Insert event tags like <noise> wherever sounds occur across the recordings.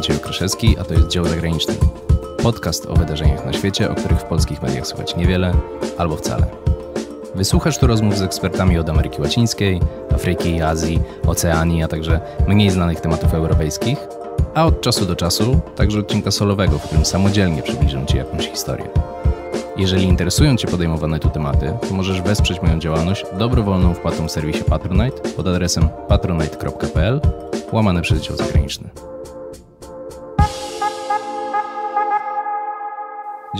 Maciej Kraszewski, a to jest Dział Zagraniczny. Podcast o wydarzeniach na świecie, o których w polskich mediach słychać niewiele albo wcale. Wysłuchasz tu rozmów z ekspertami od Ameryki Łacińskiej, Afryki, Azji, Oceanii, a także mniej znanych tematów europejskich, a od czasu do czasu także odcinka solowego, w którym samodzielnie przybliżę Ci jakąś historię. Jeżeli interesują Cię podejmowane tu tematy, to możesz wesprzeć moją działalność dobrowolną wpłatą w serwisie Patronite pod adresem patronite.pl łamane przez dział zagraniczny.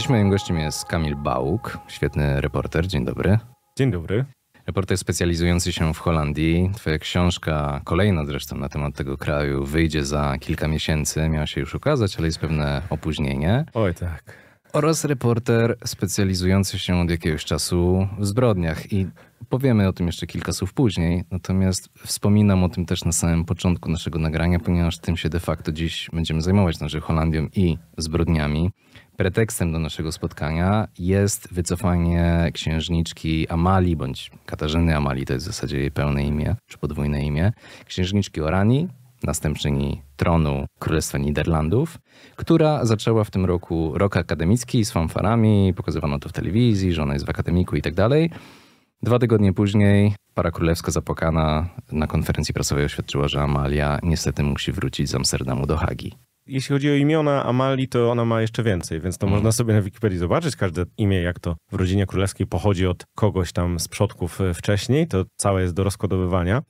Dziś moim gościem jest Kamil Bałuk, świetny reporter. Dzień dobry. Dzień dobry. Reporter specjalizujący się w Holandii. Twoja książka, kolejna zresztą na temat tego kraju, wyjdzie za kilka miesięcy. Miała się już ukazać, ale jest pewne opóźnienie. Oj tak. Oraz reporter specjalizujący się od jakiegoś czasu w zbrodniach. I powiemy o tym jeszcze kilka słów później. Natomiast wspominam o tym też na samym początku naszego nagrania, ponieważ tym się de facto dziś będziemy zajmować, znaczy Holandią i zbrodniami. Pretekstem do naszego spotkania jest wycofanie księżniczki Amali, bądź Katarzyny Amali, to jest w zasadzie jej pełne imię, czy podwójne imię, księżniczki Orani, następczyni tronu Królestwa Niderlandów, która zaczęła w tym roku rok akademicki z fanfarami, pokazywano to w telewizji, że ona jest w akademiku i tak dalej. Dwa tygodnie później para królewska zapłakana na konferencji prasowej oświadczyła, że Amalia niestety musi wrócić z Amsterdamu do Hagi jeśli chodzi o imiona Amali, to ona ma jeszcze więcej, więc to mm. można sobie na Wikipedii zobaczyć każde imię, jak to w rodzinie królewskiej pochodzi od kogoś tam z przodków e, wcześniej, to całe jest do rozkodowywania.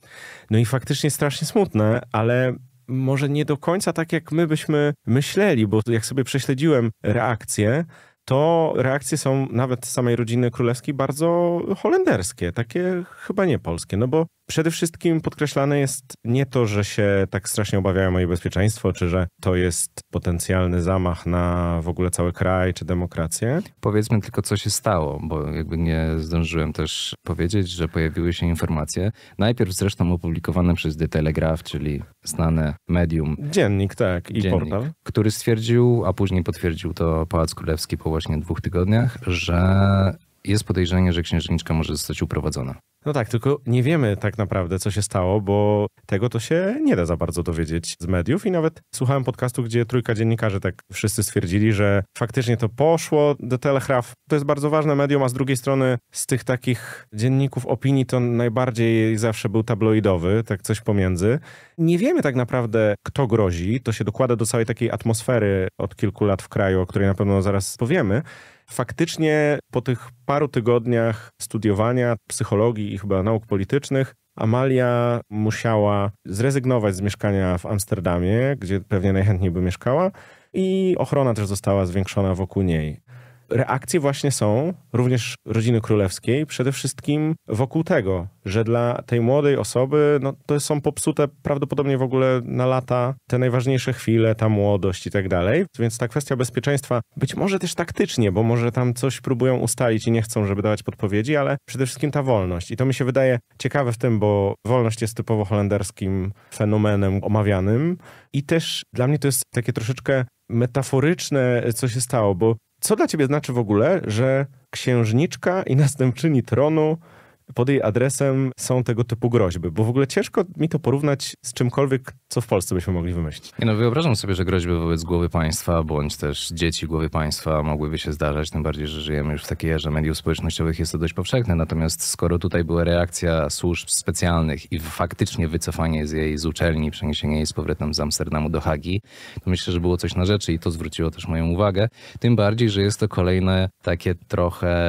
No i faktycznie strasznie smutne, ale może nie do końca tak, jak my byśmy myśleli, bo jak sobie prześledziłem reakcje, to reakcje są nawet samej rodziny królewskiej bardzo holenderskie, takie chyba nie polskie, no bo Przede wszystkim podkreślane jest nie to, że się tak strasznie obawiają moje bezpieczeństwo, czy że to jest potencjalny zamach na w ogóle cały kraj, czy demokrację. Powiedzmy tylko, co się stało, bo jakby nie zdążyłem też powiedzieć, że pojawiły się informacje, najpierw zresztą opublikowane przez The Telegraph, czyli znane medium. Dziennik, tak, i dziennik, portal. Który stwierdził, a później potwierdził to Pałac Królewski po właśnie dwóch tygodniach, że jest podejrzenie, że księżniczka może zostać uprowadzona. No tak, tylko nie wiemy tak naprawdę, co się stało, bo tego to się nie da za bardzo dowiedzieć z mediów. I nawet słuchałem podcastu, gdzie trójka dziennikarzy tak wszyscy stwierdzili, że faktycznie to poszło. The Telegraph to jest bardzo ważne medium, a z drugiej strony z tych takich dzienników opinii to najbardziej zawsze był tabloidowy, tak coś pomiędzy. Nie wiemy tak naprawdę, kto grozi. To się dokłada do całej takiej atmosfery od kilku lat w kraju, o której na pewno zaraz powiemy faktycznie po tych paru tygodniach studiowania psychologii i chyba nauk politycznych Amalia musiała zrezygnować z mieszkania w Amsterdamie, gdzie pewnie najchętniej by mieszkała, i ochrona też została zwiększona wokół niej reakcje właśnie są, również rodziny królewskiej, przede wszystkim wokół tego, że dla tej młodej osoby no, to są popsute prawdopodobnie w ogóle na lata te najważniejsze chwile, ta młodość i tak dalej. Więc ta kwestia bezpieczeństwa, być może też taktycznie, bo może tam coś próbują ustalić i nie chcą, żeby dawać podpowiedzi, ale przede wszystkim ta wolność. I to mi się wydaje ciekawe w tym, bo wolność jest typowo holenderskim fenomenem omawianym. I też dla mnie to jest takie troszeczkę metaforyczne, co się stało, bo co dla ciebie znaczy w ogóle, że księżniczka i następczyni tronu pod jej adresem są tego typu groźby, bo w ogóle ciężko mi to porównać z czymkolwiek, co w Polsce byśmy mogli wymyślić. Nie no, wyobrażam sobie, że groźby wobec głowy państwa, bądź też dzieci głowy państwa mogłyby się zdarzać, tym bardziej, że żyjemy już w takiej erze mediów społecznościowych, jest to dość powszechne. Natomiast skoro tutaj była reakcja służb specjalnych i faktycznie wycofanie z jej z uczelni, przeniesienie jej z powrotem z Amsterdamu do Hagi, to myślę, że było coś na rzeczy i to zwróciło też moją uwagę. Tym bardziej, że jest to kolejne takie trochę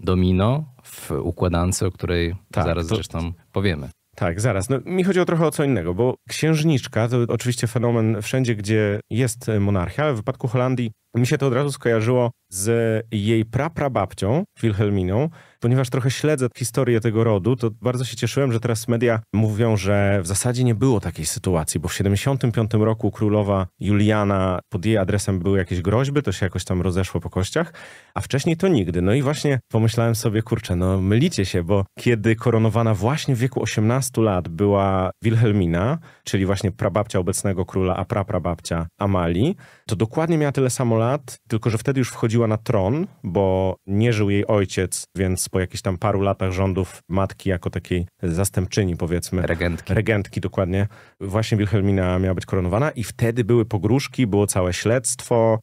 domino w układance, o której tak, zaraz to... zresztą powiemy. Tak, zaraz. No, mi o trochę o co innego, bo księżniczka to oczywiście fenomen wszędzie, gdzie jest monarchia, ale w wypadku Holandii mi się to od razu skojarzyło z jej praprababcią, Wilhelminą, ponieważ trochę śledzę historię tego rodu, to bardzo się cieszyłem, że teraz media mówią, że w zasadzie nie było takiej sytuacji, bo w 75 roku królowa Juliana pod jej adresem były jakieś groźby, to się jakoś tam rozeszło po kościach, a wcześniej to nigdy. No i właśnie pomyślałem sobie, kurczę, no mylicie się, bo kiedy koronowana właśnie w wieku 18 lat była Wilhelmina, czyli właśnie prababcia obecnego króla, a praprababcia Amalii, to dokładnie miała tyle samo lat, tylko że wtedy już wchodziła na tron, bo nie żył jej ojciec, więc po jakichś tam paru latach rządów matki jako takiej zastępczyni, powiedzmy. Regentki. Regentki, dokładnie. Właśnie Wilhelmina miała być koronowana i wtedy były pogróżki, było całe śledztwo.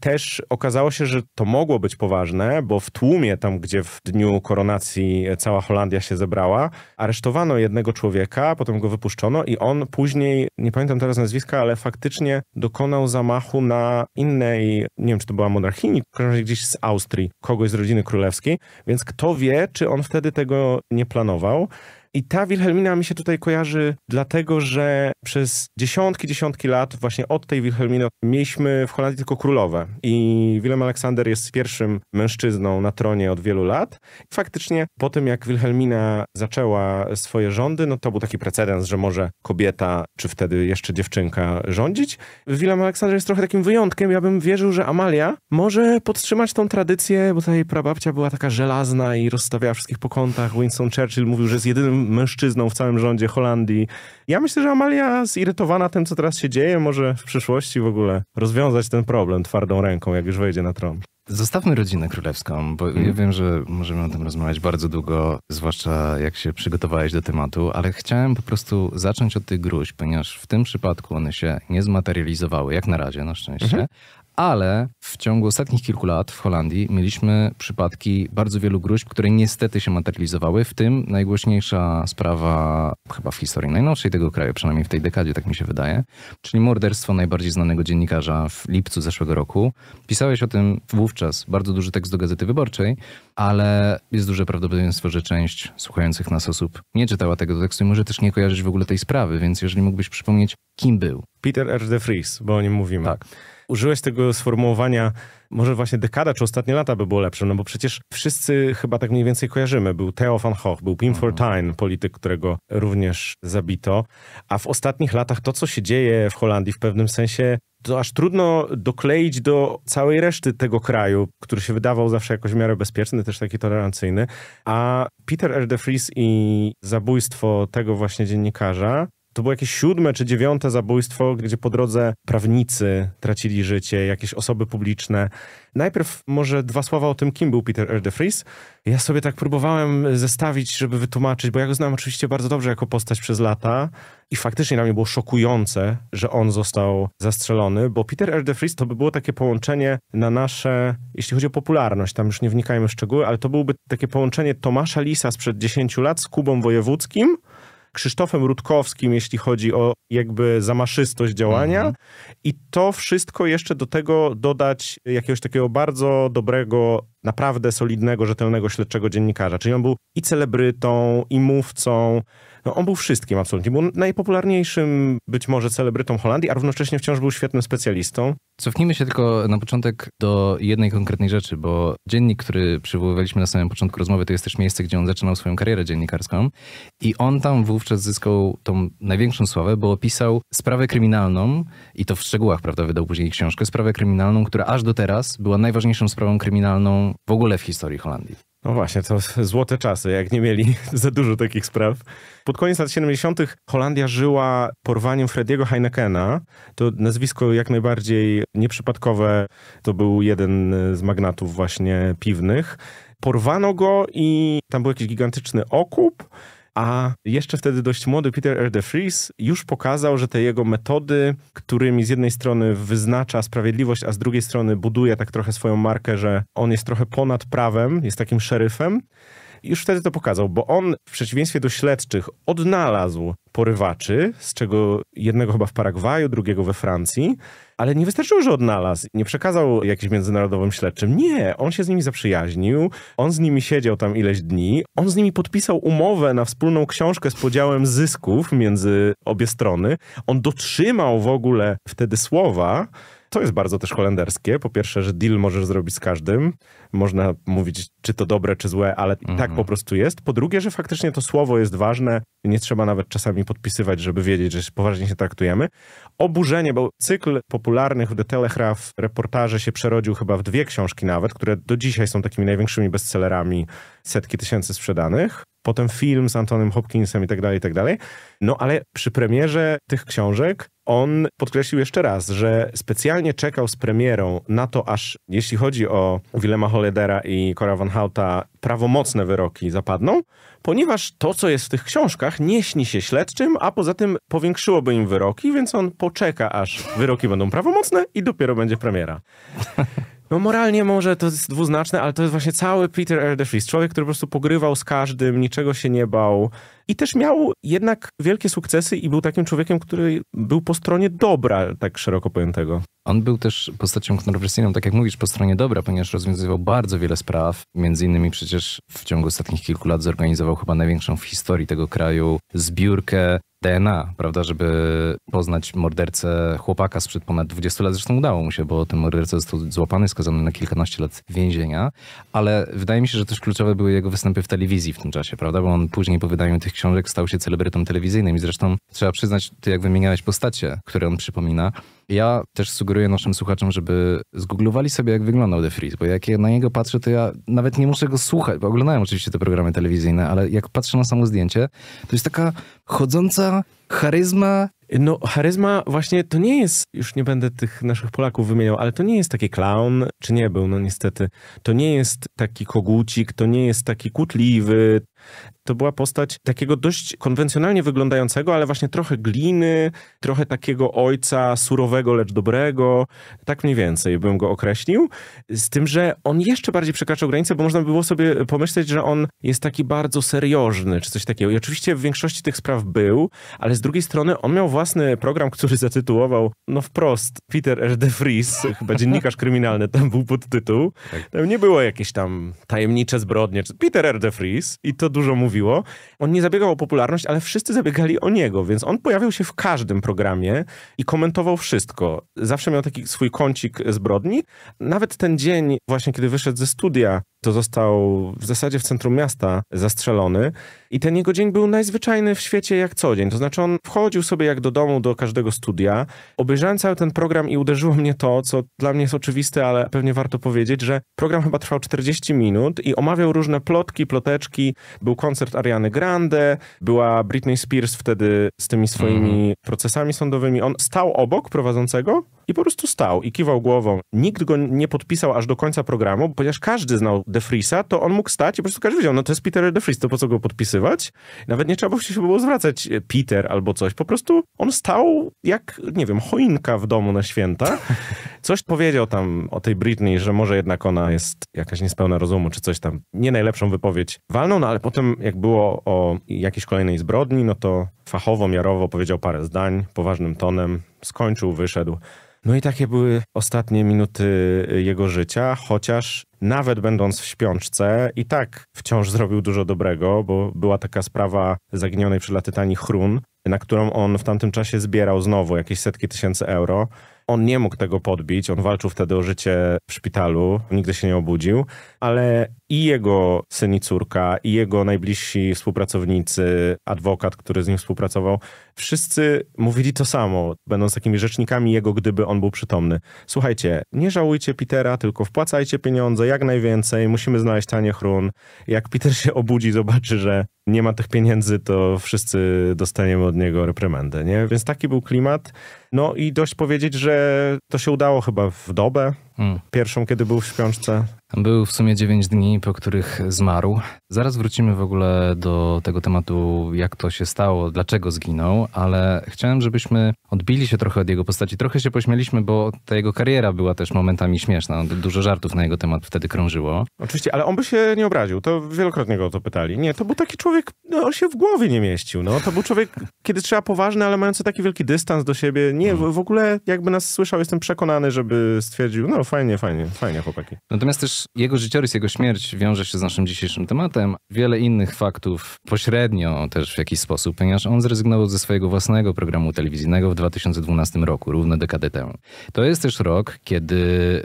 Też okazało się, że to mogło być poważne, bo w tłumie tam, gdzie w dniu koronacji cała Holandia się zebrała, aresztowano jednego człowieka, potem go wypuszczono i on później, nie pamiętam teraz nazwiska, ale faktycznie dokonał zamachu na innej, nie wiem czy to była monarchini, w każdym razie gdzieś z Austrii, kogoś z rodziny królewskiej, więc kto wie, czy on wtedy tego nie planował. I ta Wilhelmina mi się tutaj kojarzy, dlatego że przez dziesiątki, dziesiątki lat właśnie od tej Wilhelminy mieliśmy w Holandii tylko królowe. I Willem Aleksander jest pierwszym mężczyzną na tronie od wielu lat. I faktycznie po tym, jak Wilhelmina zaczęła swoje rządy, no to był taki precedens, że może kobieta, czy wtedy jeszcze dziewczynka rządzić. Willem Aleksander jest trochę takim wyjątkiem. Ja bym wierzył, że Amalia może podtrzymać tą tradycję, bo ta jej prababcia była taka żelazna i rozstawiała wszystkich po kątach. Winston Churchill mówił, że jest jedynym mężczyzną w całym rządzie Holandii. Ja myślę, że Amalia zirytowana tym, co teraz się dzieje, może w przyszłości w ogóle rozwiązać ten problem twardą ręką, jak już wejdzie na tron. Zostawmy rodzinę królewską, bo hmm. ja mhm. wiem, że możemy o tym rozmawiać bardzo długo, zwłaszcza jak się przygotowałeś do tematu, ale chciałem po prostu zacząć od tych gruźb, ponieważ w tym przypadku one się nie zmaterializowały, jak na razie, na szczęście, hmm ale w ciągu ostatnich kilku lat w Holandii mieliśmy przypadki bardzo wielu gruźb, które niestety się materializowały, w tym najgłośniejsza sprawa chyba w historii najnowszej tego kraju, przynajmniej w tej dekadzie, tak mi się wydaje, czyli morderstwo najbardziej znanego dziennikarza w lipcu zeszłego roku. Pisałeś o tym wówczas, bardzo duży tekst do Gazety Wyborczej, ale jest duże prawdopodobieństwo, że część słuchających nas osób nie czytała tego tekstu i może też nie kojarzyć w ogóle tej sprawy, więc jeżeli mógłbyś przypomnieć, kim był. Peter R. de Vries, bo o nim mówimy. Tak użyłeś tego sformułowania, może właśnie dekada czy ostatnie lata by było lepsze, no bo przecież wszyscy chyba tak mniej więcej kojarzymy. Był Theo van Gogh, był Pim mhm. Fortuyn, polityk, którego również zabito, a w ostatnich latach to, co się dzieje w Holandii w pewnym sensie to aż trudno dokleić do całej reszty tego kraju, który się wydawał zawsze jakoś w miarę bezpieczny, też taki tolerancyjny. A Peter R. de Vries i zabójstwo tego właśnie dziennikarza to było jakieś siódme czy dziewiąte zabójstwo, gdzie po drodze prawnicy tracili życie, jakieś osoby publiczne. Najpierw może dwa słowa o tym, kim był Peter R. DeFries. Ja sobie tak próbowałem zestawić, żeby wytłumaczyć, bo ja go znam oczywiście bardzo dobrze jako postać przez lata i faktycznie dla mnie było szokujące, że on został zastrzelony, bo Peter R. DeFries to by było takie połączenie na nasze, jeśli chodzi o popularność, tam już nie wnikajmy w szczegóły, ale to byłoby takie połączenie Tomasza Lisa sprzed 10 lat z Kubą Wojewódzkim, Krzysztofem Rutkowskim, jeśli chodzi o jakby zamaszystość działania. Mhm. I to wszystko jeszcze do tego dodać jakiegoś takiego bardzo dobrego, naprawdę solidnego, rzetelnego śledczego dziennikarza. Czyli on był i celebrytą, i mówcą. No, on był wszystkim absolutnie. Był najpopularniejszym być może celebrytą Holandii, a równocześnie wciąż był świetnym specjalistą. Cofnijmy się tylko na początek do jednej konkretnej rzeczy, bo dziennik, który przywoływaliśmy na samym początku rozmowy, to jest też miejsce, gdzie on zaczynał swoją karierę dziennikarską. I on tam wówczas zyskał tą największą sławę, bo opisał sprawę kryminalną, i to w szczegółach, prawda, wydał później książkę, sprawę kryminalną, która aż do teraz była najważniejszą sprawą kryminalną w ogóle w historii Holandii. No właśnie, to złote czasy, jak nie mieli <laughs> za dużo takich spraw. Pod koniec lat 70. Holandia żyła porwaniem Frediego Heinekena. To nazwisko jak najbardziej Nieprzypadkowe to był jeden e, z magnatów właśnie piwnych. Porwano go i tam był jakiś gigantyczny okup. A jeszcze wtedy dość młody Peter R. DeFries już pokazał, że te jego metody, którymi z jednej strony wyznacza sprawiedliwość, a z drugiej strony buduje tak trochę swoją markę, że on jest trochę ponad prawem, jest takim szeryfem, już wtedy to pokazał, bo on w przeciwieństwie do śledczych odnalazł porywaczy, z czego jednego chyba w Paragwaju, drugiego we Francji, ale nie wystarczyło, że odnalazł, nie przekazał jakimś międzynarodowym śledczym. Nie, on się z nimi zaprzyjaźnił, on z nimi siedział tam ileś dni, on z nimi podpisał umowę na wspólną książkę z podziałem zysków między obie strony. On dotrzymał w ogóle wtedy słowa, to jest bardzo też holenderskie. Po pierwsze, że deal możesz zrobić z każdym. Można mówić, czy to dobre, czy złe, ale mhm. tak po prostu jest. Po drugie, że faktycznie to słowo jest ważne. Nie trzeba nawet czasami podpisywać, żeby wiedzieć, że poważnie się traktujemy. Oburzenie, bo cykl popularnych The Telegraph reportaży się przerodził chyba w dwie książki nawet, które do dzisiaj są takimi największymi bestsellerami, setki tysięcy sprzedanych potem film z Antonym Hopkinsem i tak dalej, i tak dalej. No ale przy premierze tych książek on podkreślił jeszcze raz, że specjalnie czekał z premierą na to, aż jeśli chodzi o Willema Holedera i Cora Van Houta, prawomocne wyroki zapadną, ponieważ to, co jest w tych książkach, nie śni się śledczym, a poza tym powiększyłoby im wyroki, więc on poczeka, aż wyroki będą prawomocne i dopiero będzie premiera. <laughs> No moralnie może to jest dwuznaczne, ale to jest właśnie cały Peter Erdős, człowiek, który po prostu pogrywał z każdym, niczego się nie bał i też miał jednak wielkie sukcesy i był takim człowiekiem, który był po stronie dobra, tak szeroko pojętego. On był też postacią kontrowersyjną, tak jak mówisz, po stronie dobra, ponieważ rozwiązywał bardzo wiele spraw. Między innymi przecież w ciągu ostatnich kilku lat zorganizował chyba największą w historii tego kraju zbiórkę DNA, prawda, żeby poznać mordercę chłopaka sprzed ponad 20 lat. Zresztą udało mu się, bo ten morderca został złapany, skazany na kilkanaście lat więzienia. Ale wydaje mi się, że też kluczowe były jego występy w telewizji w tym czasie, prawda, bo on później po wydaniu tych książek stał się celebrytą telewizyjnym i zresztą trzeba przyznać, ty jak wymieniałeś postacie, które on przypomina, ja też sugeruję naszym słuchaczom, żeby zgooglowali sobie, jak wyglądał The Freeze, bo jak ja na niego patrzę, to ja nawet nie muszę go słuchać, bo oglądałem oczywiście te programy telewizyjne, ale jak patrzę na samo zdjęcie, to jest taka chodząca charyzma no, charyzma właśnie to nie jest, już nie będę tych naszych Polaków wymieniał, ale to nie jest taki clown, czy nie był, no niestety. To nie jest taki kogucik, to nie jest taki kutliwy. To była postać takiego dość konwencjonalnie wyglądającego, ale właśnie trochę gliny, trochę takiego ojca surowego, lecz dobrego. Tak mniej więcej bym go określił. Z tym, że on jeszcze bardziej przekraczał granice, bo można by było sobie pomyśleć, że on jest taki bardzo seriożny, czy coś takiego. I oczywiście w większości tych spraw był, ale z drugiej strony on miał własny program, który zatytułował, no wprost, Peter R. de Vries, chyba dziennikarz kryminalny, tam był podtytuł. Tak. Tam nie było jakieś tam tajemnicze zbrodnie. Peter R. de Vries i to dużo mówiło. On nie zabiegał o popularność, ale wszyscy zabiegali o niego, więc on pojawiał się w każdym programie i komentował wszystko. Zawsze miał taki swój kącik zbrodni. Nawet ten dzień, właśnie kiedy wyszedł ze studia, to został w zasadzie w centrum miasta zastrzelony. I ten jego dzień był najzwyczajny w świecie jak co dzień. To znaczy on wchodził sobie jak do domu, do każdego studia. Obejrzałem cały ten program i uderzyło mnie to, co dla mnie jest oczywiste, ale pewnie warto powiedzieć, że program chyba trwał 40 minut i omawiał różne plotki, ploteczki. Był koncert Ariany Grande, była Britney Spears wtedy z tymi swoimi mhm. procesami sądowymi. On stał obok prowadzącego i po prostu stał i kiwał głową. Nikt go nie podpisał aż do końca programu, ponieważ każdy znał DeFrisa, to on mógł stać i po prostu każdy wiedział, no to jest Peter DeFris, to po co go podpisywać? Nawet nie trzeba się było zwracać e, Peter albo coś. Po prostu on stał jak, nie wiem, choinka w domu na święta. Coś powiedział tam o tej Britney, że może jednak ona jest jakaś niespełna rozumu, czy coś tam. Nie najlepszą wypowiedź walną, no ale potem jak było o jakiejś kolejnej zbrodni, no to fachowo, miarowo powiedział parę zdań, poważnym tonem, skończył, wyszedł. No i takie były ostatnie minuty jego życia, chociaż nawet będąc w śpiączce i tak wciąż zrobił dużo dobrego, bo była taka sprawa zaginionej przy Tani Hrun, na którą on w tamtym czasie zbierał znowu jakieś setki tysięcy euro. On nie mógł tego podbić, on walczył wtedy o życie w szpitalu, nigdy się nie obudził, ale i jego syn i córka, i jego najbliżsi współpracownicy, adwokat, który z nim współpracował, wszyscy mówili to samo, będąc takimi rzecznikami jego, gdyby on był przytomny. Słuchajcie, nie żałujcie Petera, tylko wpłacajcie pieniądze jak najwięcej, musimy znaleźć tanie run. Jak Peter się obudzi, zobaczy, że nie ma tych pieniędzy, to wszyscy dostaniemy od niego reprymendę, nie? Więc taki był klimat. No i dość powiedzieć, że to się udało chyba w dobę. Hmm. Pierwszą, kiedy był w śpiączce. Był w sumie 9 dni, po których zmarł. Zaraz wrócimy w ogóle do tego tematu, jak to się stało, dlaczego zginął, ale chciałem, żebyśmy odbili się trochę od jego postaci. Trochę się pośmieliśmy, bo ta jego kariera była też momentami śmieszna. No, dużo żartów na jego temat wtedy krążyło. Oczywiście, ale on by się nie obraził. To wielokrotnie go o to pytali. Nie, to był taki człowiek, no, on się w głowie nie mieścił. No. To był człowiek, <laughs> kiedy trzeba poważny, ale mający taki wielki dystans do siebie. Nie, w, hmm. w ogóle jakby nas słyszał, jestem przekonany, żeby stwierdził, no fajnie, fajnie, fajnie chłopaki. Natomiast też jego życiorys, jego śmierć wiąże się z naszym dzisiejszym tematem, wiele innych faktów pośrednio też w jakiś sposób, ponieważ on zrezygnował ze swojego własnego programu telewizyjnego w 2012 roku, równo dekadę temu. To jest też rok, kiedy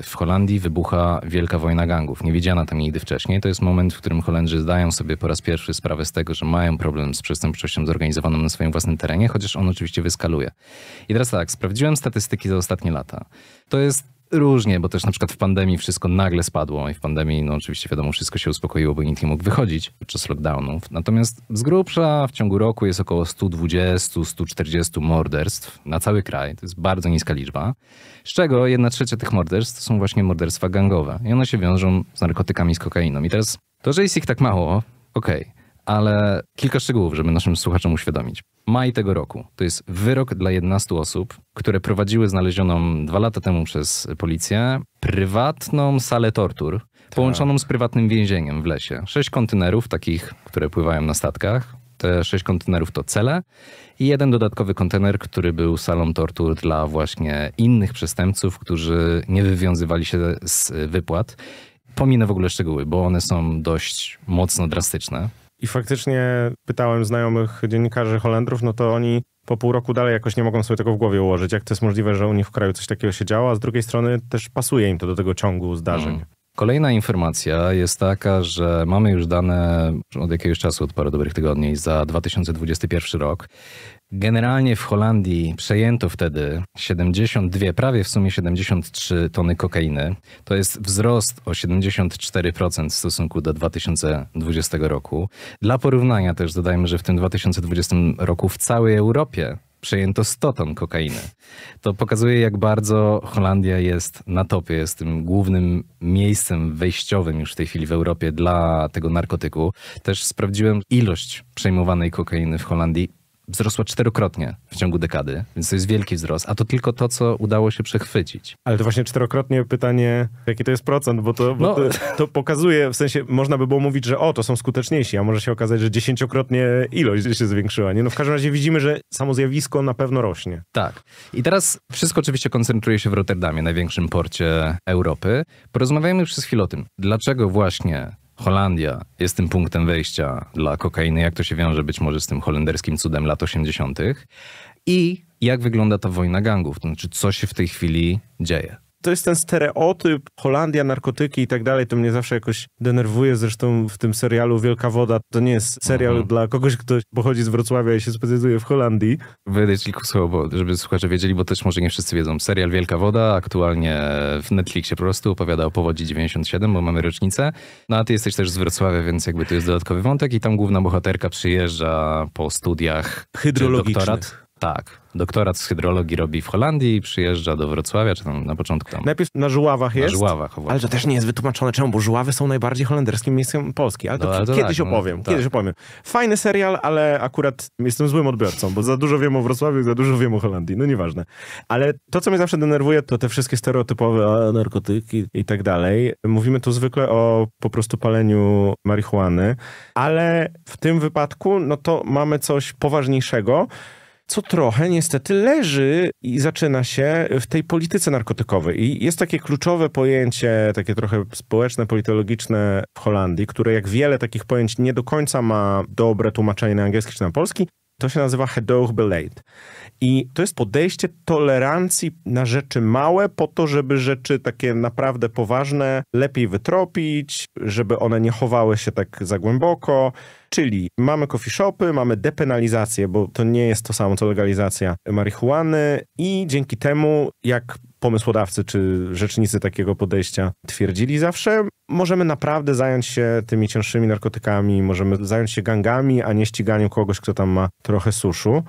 w Holandii wybucha wielka wojna gangów, niewidziana tam nigdy wcześniej. To jest moment, w którym Holendrzy zdają sobie po raz pierwszy sprawę z tego, że mają problem z przestępczością zorganizowaną na swoim własnym terenie, chociaż on oczywiście wyskaluje. I teraz tak, sprawdziłem statystyki za ostatnie lata. To jest różnie, bo też na przykład w pandemii wszystko nagle spadło i w pandemii, no oczywiście wiadomo, wszystko się uspokoiło, bo nikt nie mógł wychodzić podczas lockdownów. Natomiast z grubsza w ciągu roku jest około 120-140 morderstw na cały kraj. To jest bardzo niska liczba. Z czego jedna trzecia tych morderstw to są właśnie morderstwa gangowe i one się wiążą z narkotykami, z kokainą. I teraz to, że jest ich tak mało, okej. Okay ale kilka szczegółów, żeby naszym słuchaczom uświadomić. Maj tego roku to jest wyrok dla 11 osób, które prowadziły znalezioną dwa lata temu przez policję prywatną salę tortur tak. połączoną z prywatnym więzieniem w lesie. Sześć kontenerów takich, które pływają na statkach. Te sześć kontenerów to cele i jeden dodatkowy kontener, który był salą tortur dla właśnie innych przestępców, którzy nie wywiązywali się z wypłat. Pominę w ogóle szczegóły, bo one są dość mocno drastyczne. I faktycznie pytałem znajomych dziennikarzy Holendrów, no to oni po pół roku dalej jakoś nie mogą sobie tego w głowie ułożyć. Jak to jest możliwe, że u nich w kraju coś takiego się działo, a z drugiej strony też pasuje im to do tego ciągu zdarzeń. Mm. Kolejna informacja jest taka, że mamy już dane od jakiegoś czasu, od paru dobrych tygodni, za 2021 rok. Generalnie w Holandii przejęto wtedy 72, prawie w sumie 73 tony kokainy. To jest wzrost o 74% w stosunku do 2020 roku. Dla porównania też dodajmy, że w tym 2020 roku w całej Europie przejęto 100 ton kokainy. To pokazuje, jak bardzo Holandia jest na topie, jest tym głównym miejscem wejściowym już w tej chwili w Europie dla tego narkotyku. Też sprawdziłem ilość przejmowanej kokainy w Holandii wzrosła czterokrotnie w ciągu dekady, więc to jest wielki wzrost, a to tylko to, co udało się przechwycić. Ale to właśnie czterokrotnie pytanie, jaki to jest procent, bo, to, bo no. to, to, pokazuje, w sensie można by było mówić, że o, to są skuteczniejsi, a może się okazać, że dziesięciokrotnie ilość się zwiększyła, nie? No w każdym razie widzimy, że samo zjawisko na pewno rośnie. Tak. I teraz wszystko oczywiście koncentruje się w Rotterdamie, największym porcie Europy. Porozmawiajmy przez chwilę o tym, dlaczego właśnie Holandia jest tym punktem wejścia dla kokainy, jak to się wiąże być może z tym holenderskim cudem lat 80. I jak wygląda ta wojna gangów, to znaczy co się w tej chwili dzieje to jest ten stereotyp, Holandia, narkotyki i tak dalej, to mnie zawsze jakoś denerwuje. Zresztą w tym serialu Wielka Woda to nie jest serial mhm. dla kogoś, kto pochodzi z Wrocławia i się specjalizuje w Holandii. Wydać kilku słów, żeby słuchacze wiedzieli, bo też może nie wszyscy wiedzą. Serial Wielka Woda aktualnie w Netflixie po prostu opowiada o powodzi 97, bo mamy rocznicę. No a ty jesteś też z Wrocławia, więc jakby to jest dodatkowy wątek i tam główna bohaterka przyjeżdża po studiach. Hydrologicznych. Doktorat tak. Doktorat z hydrologii robi w Holandii, przyjeżdża do Wrocławia, czy tam na początku tam. Najpierw na Żuławach jest. Na Żuławach, Ale to też nie jest wytłumaczone czemu, bo Żuławy są najbardziej holenderskim miejscem Polski. Ale to, no, ale to kiedyś tak, no, opowiem. tak. Kiedyś opowiem. Fajny serial, ale akurat jestem złym odbiorcą, bo za dużo wiem o Wrocławiu, za dużo wiem o Holandii. No nieważne. Ale to, co mnie zawsze denerwuje, to te wszystkie stereotypowe o, narkotyki i tak dalej. Mówimy tu zwykle o po prostu paleniu marihuany, ale w tym wypadku, no to mamy coś poważniejszego co trochę niestety leży i zaczyna się w tej polityce narkotykowej. I jest takie kluczowe pojęcie, takie trochę społeczne, politologiczne w Holandii, które jak wiele takich pojęć nie do końca ma dobre tłumaczenie na angielski czy na polski. To się nazywa Hedog Belate. I to jest podejście tolerancji na rzeczy małe, po to, żeby rzeczy takie naprawdę poważne lepiej wytropić, żeby one nie chowały się tak za głęboko Czyli mamy coffee shopy, mamy depenalizację, bo to nie jest to samo co legalizacja marihuany i dzięki temu, jak pomysłodawcy czy rzecznicy takiego podejścia twierdzili zawsze, możemy naprawdę zająć się tymi cięższymi narkotykami, możemy zająć się gangami, a nie ściganiu kogoś, kto tam ma trochę suszu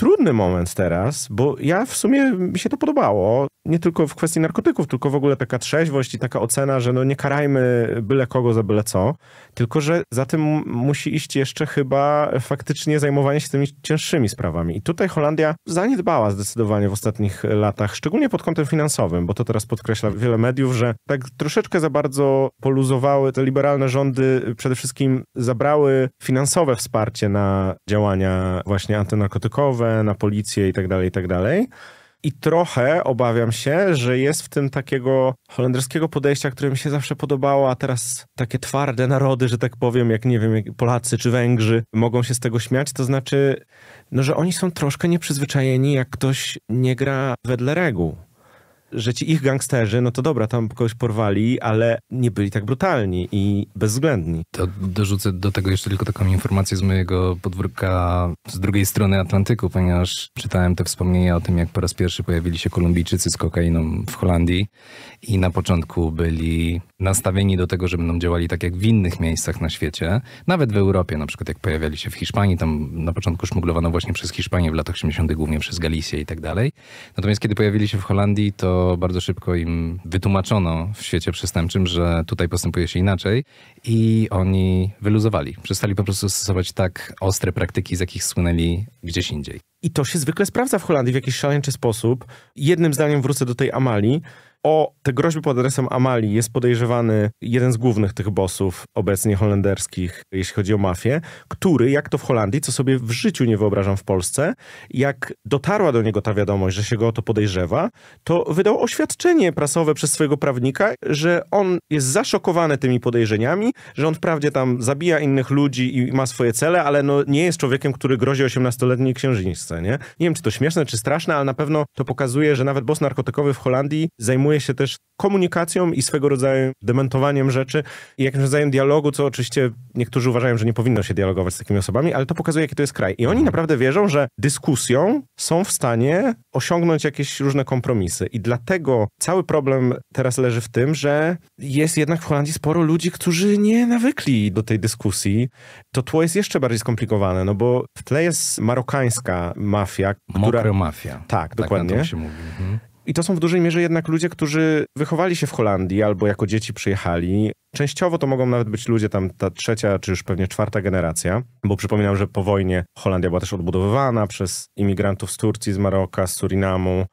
trudny moment teraz, bo ja w sumie mi się to podobało. Nie tylko w kwestii narkotyków, tylko w ogóle taka trzeźwość i taka ocena, że no nie karajmy byle kogo za byle co, tylko że za tym musi iść jeszcze chyba faktycznie zajmowanie się tymi cięższymi sprawami. I tutaj Holandia zaniedbała zdecydowanie w ostatnich latach, szczególnie pod kątem finansowym, bo to teraz podkreśla wiele mediów, że tak troszeczkę za bardzo poluzowały te liberalne rządy, przede wszystkim zabrały finansowe wsparcie na działania właśnie antynarkotykowe, na policję i tak dalej, i tak dalej. I trochę obawiam się, że jest w tym takiego holenderskiego podejścia, które mi się zawsze podobało, a teraz takie twarde narody, że tak powiem, jak nie wiem, jak Polacy czy Węgrzy mogą się z tego śmiać. To znaczy, no, że oni są troszkę nieprzyzwyczajeni, jak ktoś nie gra wedle reguł że ci ich gangsterzy, no to dobra, tam kogoś porwali, ale nie byli tak brutalni i bezwzględni. To dorzucę do tego jeszcze tylko taką informację z mojego podwórka z drugiej strony Atlantyku, ponieważ czytałem te wspomnienia o tym, jak po raz pierwszy pojawili się Kolumbijczycy z kokainą w Holandii i na początku byli nastawieni do tego, że będą działali tak jak w innych miejscach na świecie, nawet w Europie, na przykład jak pojawiali się w Hiszpanii, tam na początku szmuglowano właśnie przez Hiszpanię w latach 80., głównie przez Galicję i tak dalej. Natomiast kiedy pojawili się w Holandii, to bardzo szybko im wytłumaczono w świecie przestępczym, że tutaj postępuje się inaczej i oni wyluzowali. Przestali po prostu stosować tak ostre praktyki, z jakich słynęli gdzieś indziej. I to się zwykle sprawdza w Holandii w jakiś szaleńczy sposób. Jednym zdaniem wrócę do tej Amalii. O te groźby pod adresem Amali jest podejrzewany jeden z głównych tych bossów obecnie holenderskich, jeśli chodzi o mafię, który, jak to w Holandii, co sobie w życiu nie wyobrażam w Polsce, jak dotarła do niego ta wiadomość, że się go o to podejrzewa, to wydał oświadczenie prasowe przez swojego prawnika, że on jest zaszokowany tymi podejrzeniami, że on wprawdzie tam zabija innych ludzi i ma swoje cele, ale no nie jest człowiekiem, który grozi 18-letniej księżniczce, nie? Nie wiem, czy to śmieszne, czy straszne, ale na pewno to pokazuje, że nawet boss narkotykowy w Holandii zajmuje zajmuje się też komunikacją i swego rodzaju dementowaniem rzeczy i jakimś rodzajem dialogu, co oczywiście niektórzy uważają, że nie powinno się dialogować z takimi osobami, ale to pokazuje, jaki to jest kraj. I oni mhm. naprawdę wierzą, że dyskusją są w stanie osiągnąć jakieś różne kompromisy. I dlatego cały problem teraz leży w tym, że jest jednak w Holandii sporo ludzi, którzy nie nawykli do tej dyskusji. To tło jest jeszcze bardziej skomplikowane, no bo w tle jest marokańska mafia, która... Mokra mafia. Tak, tak dokładnie. Mhm. I to są w dużej mierze jednak ludzie, którzy wychowali się w Holandii albo jako dzieci przyjechali. Częściowo to mogą nawet być ludzie tam, ta trzecia czy już pewnie czwarta generacja, bo przypominam, że po wojnie Holandia była też odbudowywana przez imigrantów z Turcji, z Maroka, z Surinamu.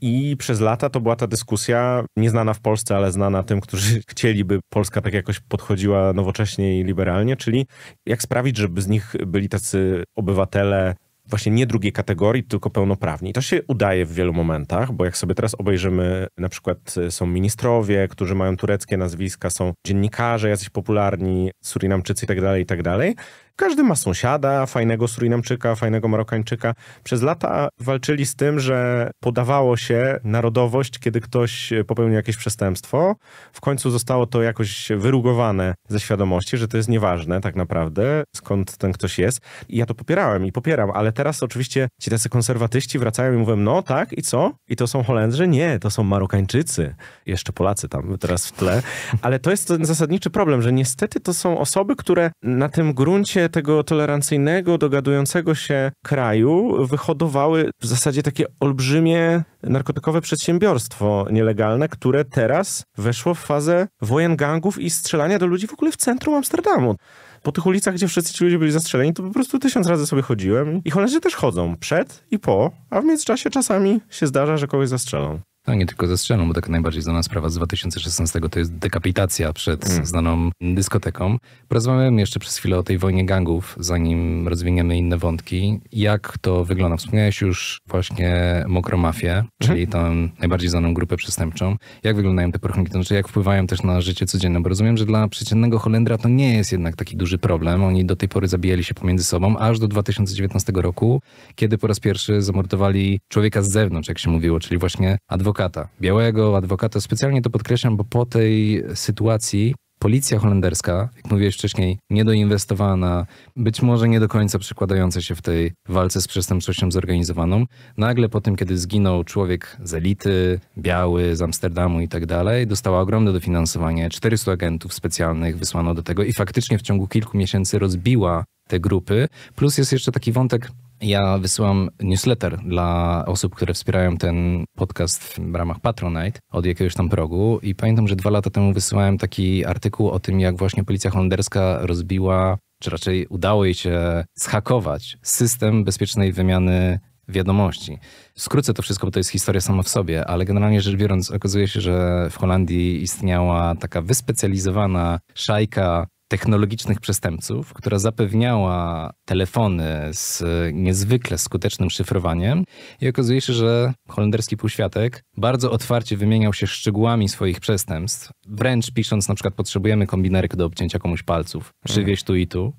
I przez lata to była ta dyskusja, nieznana w Polsce, ale znana tym, którzy <laughs> chcieliby Polska tak jakoś podchodziła nowocześnie i liberalnie, czyli jak sprawić, żeby z nich byli tacy obywatele właśnie nie drugiej kategorii, tylko pełnoprawni. I to się udaje w wielu momentach, bo jak sobie teraz obejrzymy, na przykład y, są ministrowie, którzy mają tureckie nazwiska, są dziennikarze, jacyś popularni, Surinamczycy itd., tak itd., tak każdy ma sąsiada, fajnego Surinamczyka, fajnego Marokańczyka. Przez lata walczyli z tym, że podawało się narodowość, kiedy ktoś popełnił jakieś przestępstwo. W końcu zostało to jakoś wyrugowane ze świadomości, że to jest nieważne tak naprawdę, skąd ten ktoś jest. I ja to popierałem i popieram, ale teraz oczywiście ci tacy konserwatyści wracają i mówią, no tak, i co? I to są Holendrzy? Nie, to są Marokańczycy. Jeszcze Polacy tam teraz w tle. Ale to jest ten zasadniczy problem, że niestety to są osoby, które na tym gruncie tego tolerancyjnego, dogadującego się kraju wyhodowały w zasadzie takie olbrzymie narkotykowe przedsiębiorstwo nielegalne, które teraz weszło w fazę wojen gangów i strzelania do ludzi w ogóle w centrum Amsterdamu. Po tych ulicach, gdzie wszyscy ci ludzie byli zastrzeleni, to po prostu tysiąc razy sobie chodziłem i cholerzy też chodzą przed i po, a w międzyczasie czasami się zdarza, że kogoś zastrzelą. No nie tylko ze strzelą, bo taka najbardziej znana sprawa z 2016 to jest dekapitacja przed mm. znaną dyskoteką. Porozmawiamy jeszcze przez chwilę o tej wojnie gangów, zanim rozwiniemy inne wątki. Jak to wygląda? Wspomniałeś już właśnie Mokromafię, mm. czyli tą najbardziej znaną grupę przestępczą. Jak wyglądają te porachunki? To znaczy jak wpływają też na życie codzienne? Bo rozumiem, że dla przeciętnego Holendra to nie jest jednak taki duży problem. Oni do tej pory zabijali się pomiędzy sobą, aż do 2019 roku, kiedy po raz pierwszy zamordowali człowieka z zewnątrz, jak się mówiło, czyli właśnie adwokat adwokata, białego adwokata. Specjalnie to podkreślam, bo po tej sytuacji policja holenderska, jak mówiłeś wcześniej, niedoinwestowana, być może nie do końca przekładająca się w tej walce z przestępczością zorganizowaną, nagle po tym, kiedy zginął człowiek z elity, biały, z Amsterdamu i tak dalej, dostała ogromne dofinansowanie. 400 agentów specjalnych wysłano do tego i faktycznie w ciągu kilku miesięcy rozbiła te grupy. Plus jest jeszcze taki wątek ja wysyłam newsletter dla osób, które wspierają ten podcast w ramach Patronite od jakiegoś tam progu i pamiętam, że dwa lata temu wysyłałem taki artykuł o tym, jak właśnie policja holenderska rozbiła, czy raczej udało jej się zhakować system bezpiecznej wymiany wiadomości. Skrócę to wszystko, bo to jest historia sama w sobie, ale generalnie rzecz biorąc, okazuje się, że w Holandii istniała taka wyspecjalizowana szajka technologicznych przestępców, która zapewniała telefony z niezwykle skutecznym szyfrowaniem i okazuje się, że holenderski półświatek bardzo otwarcie wymieniał się szczegółami swoich przestępstw, wręcz pisząc na przykład potrzebujemy kombinerek do obcięcia komuś palców, przywieź tu i tu.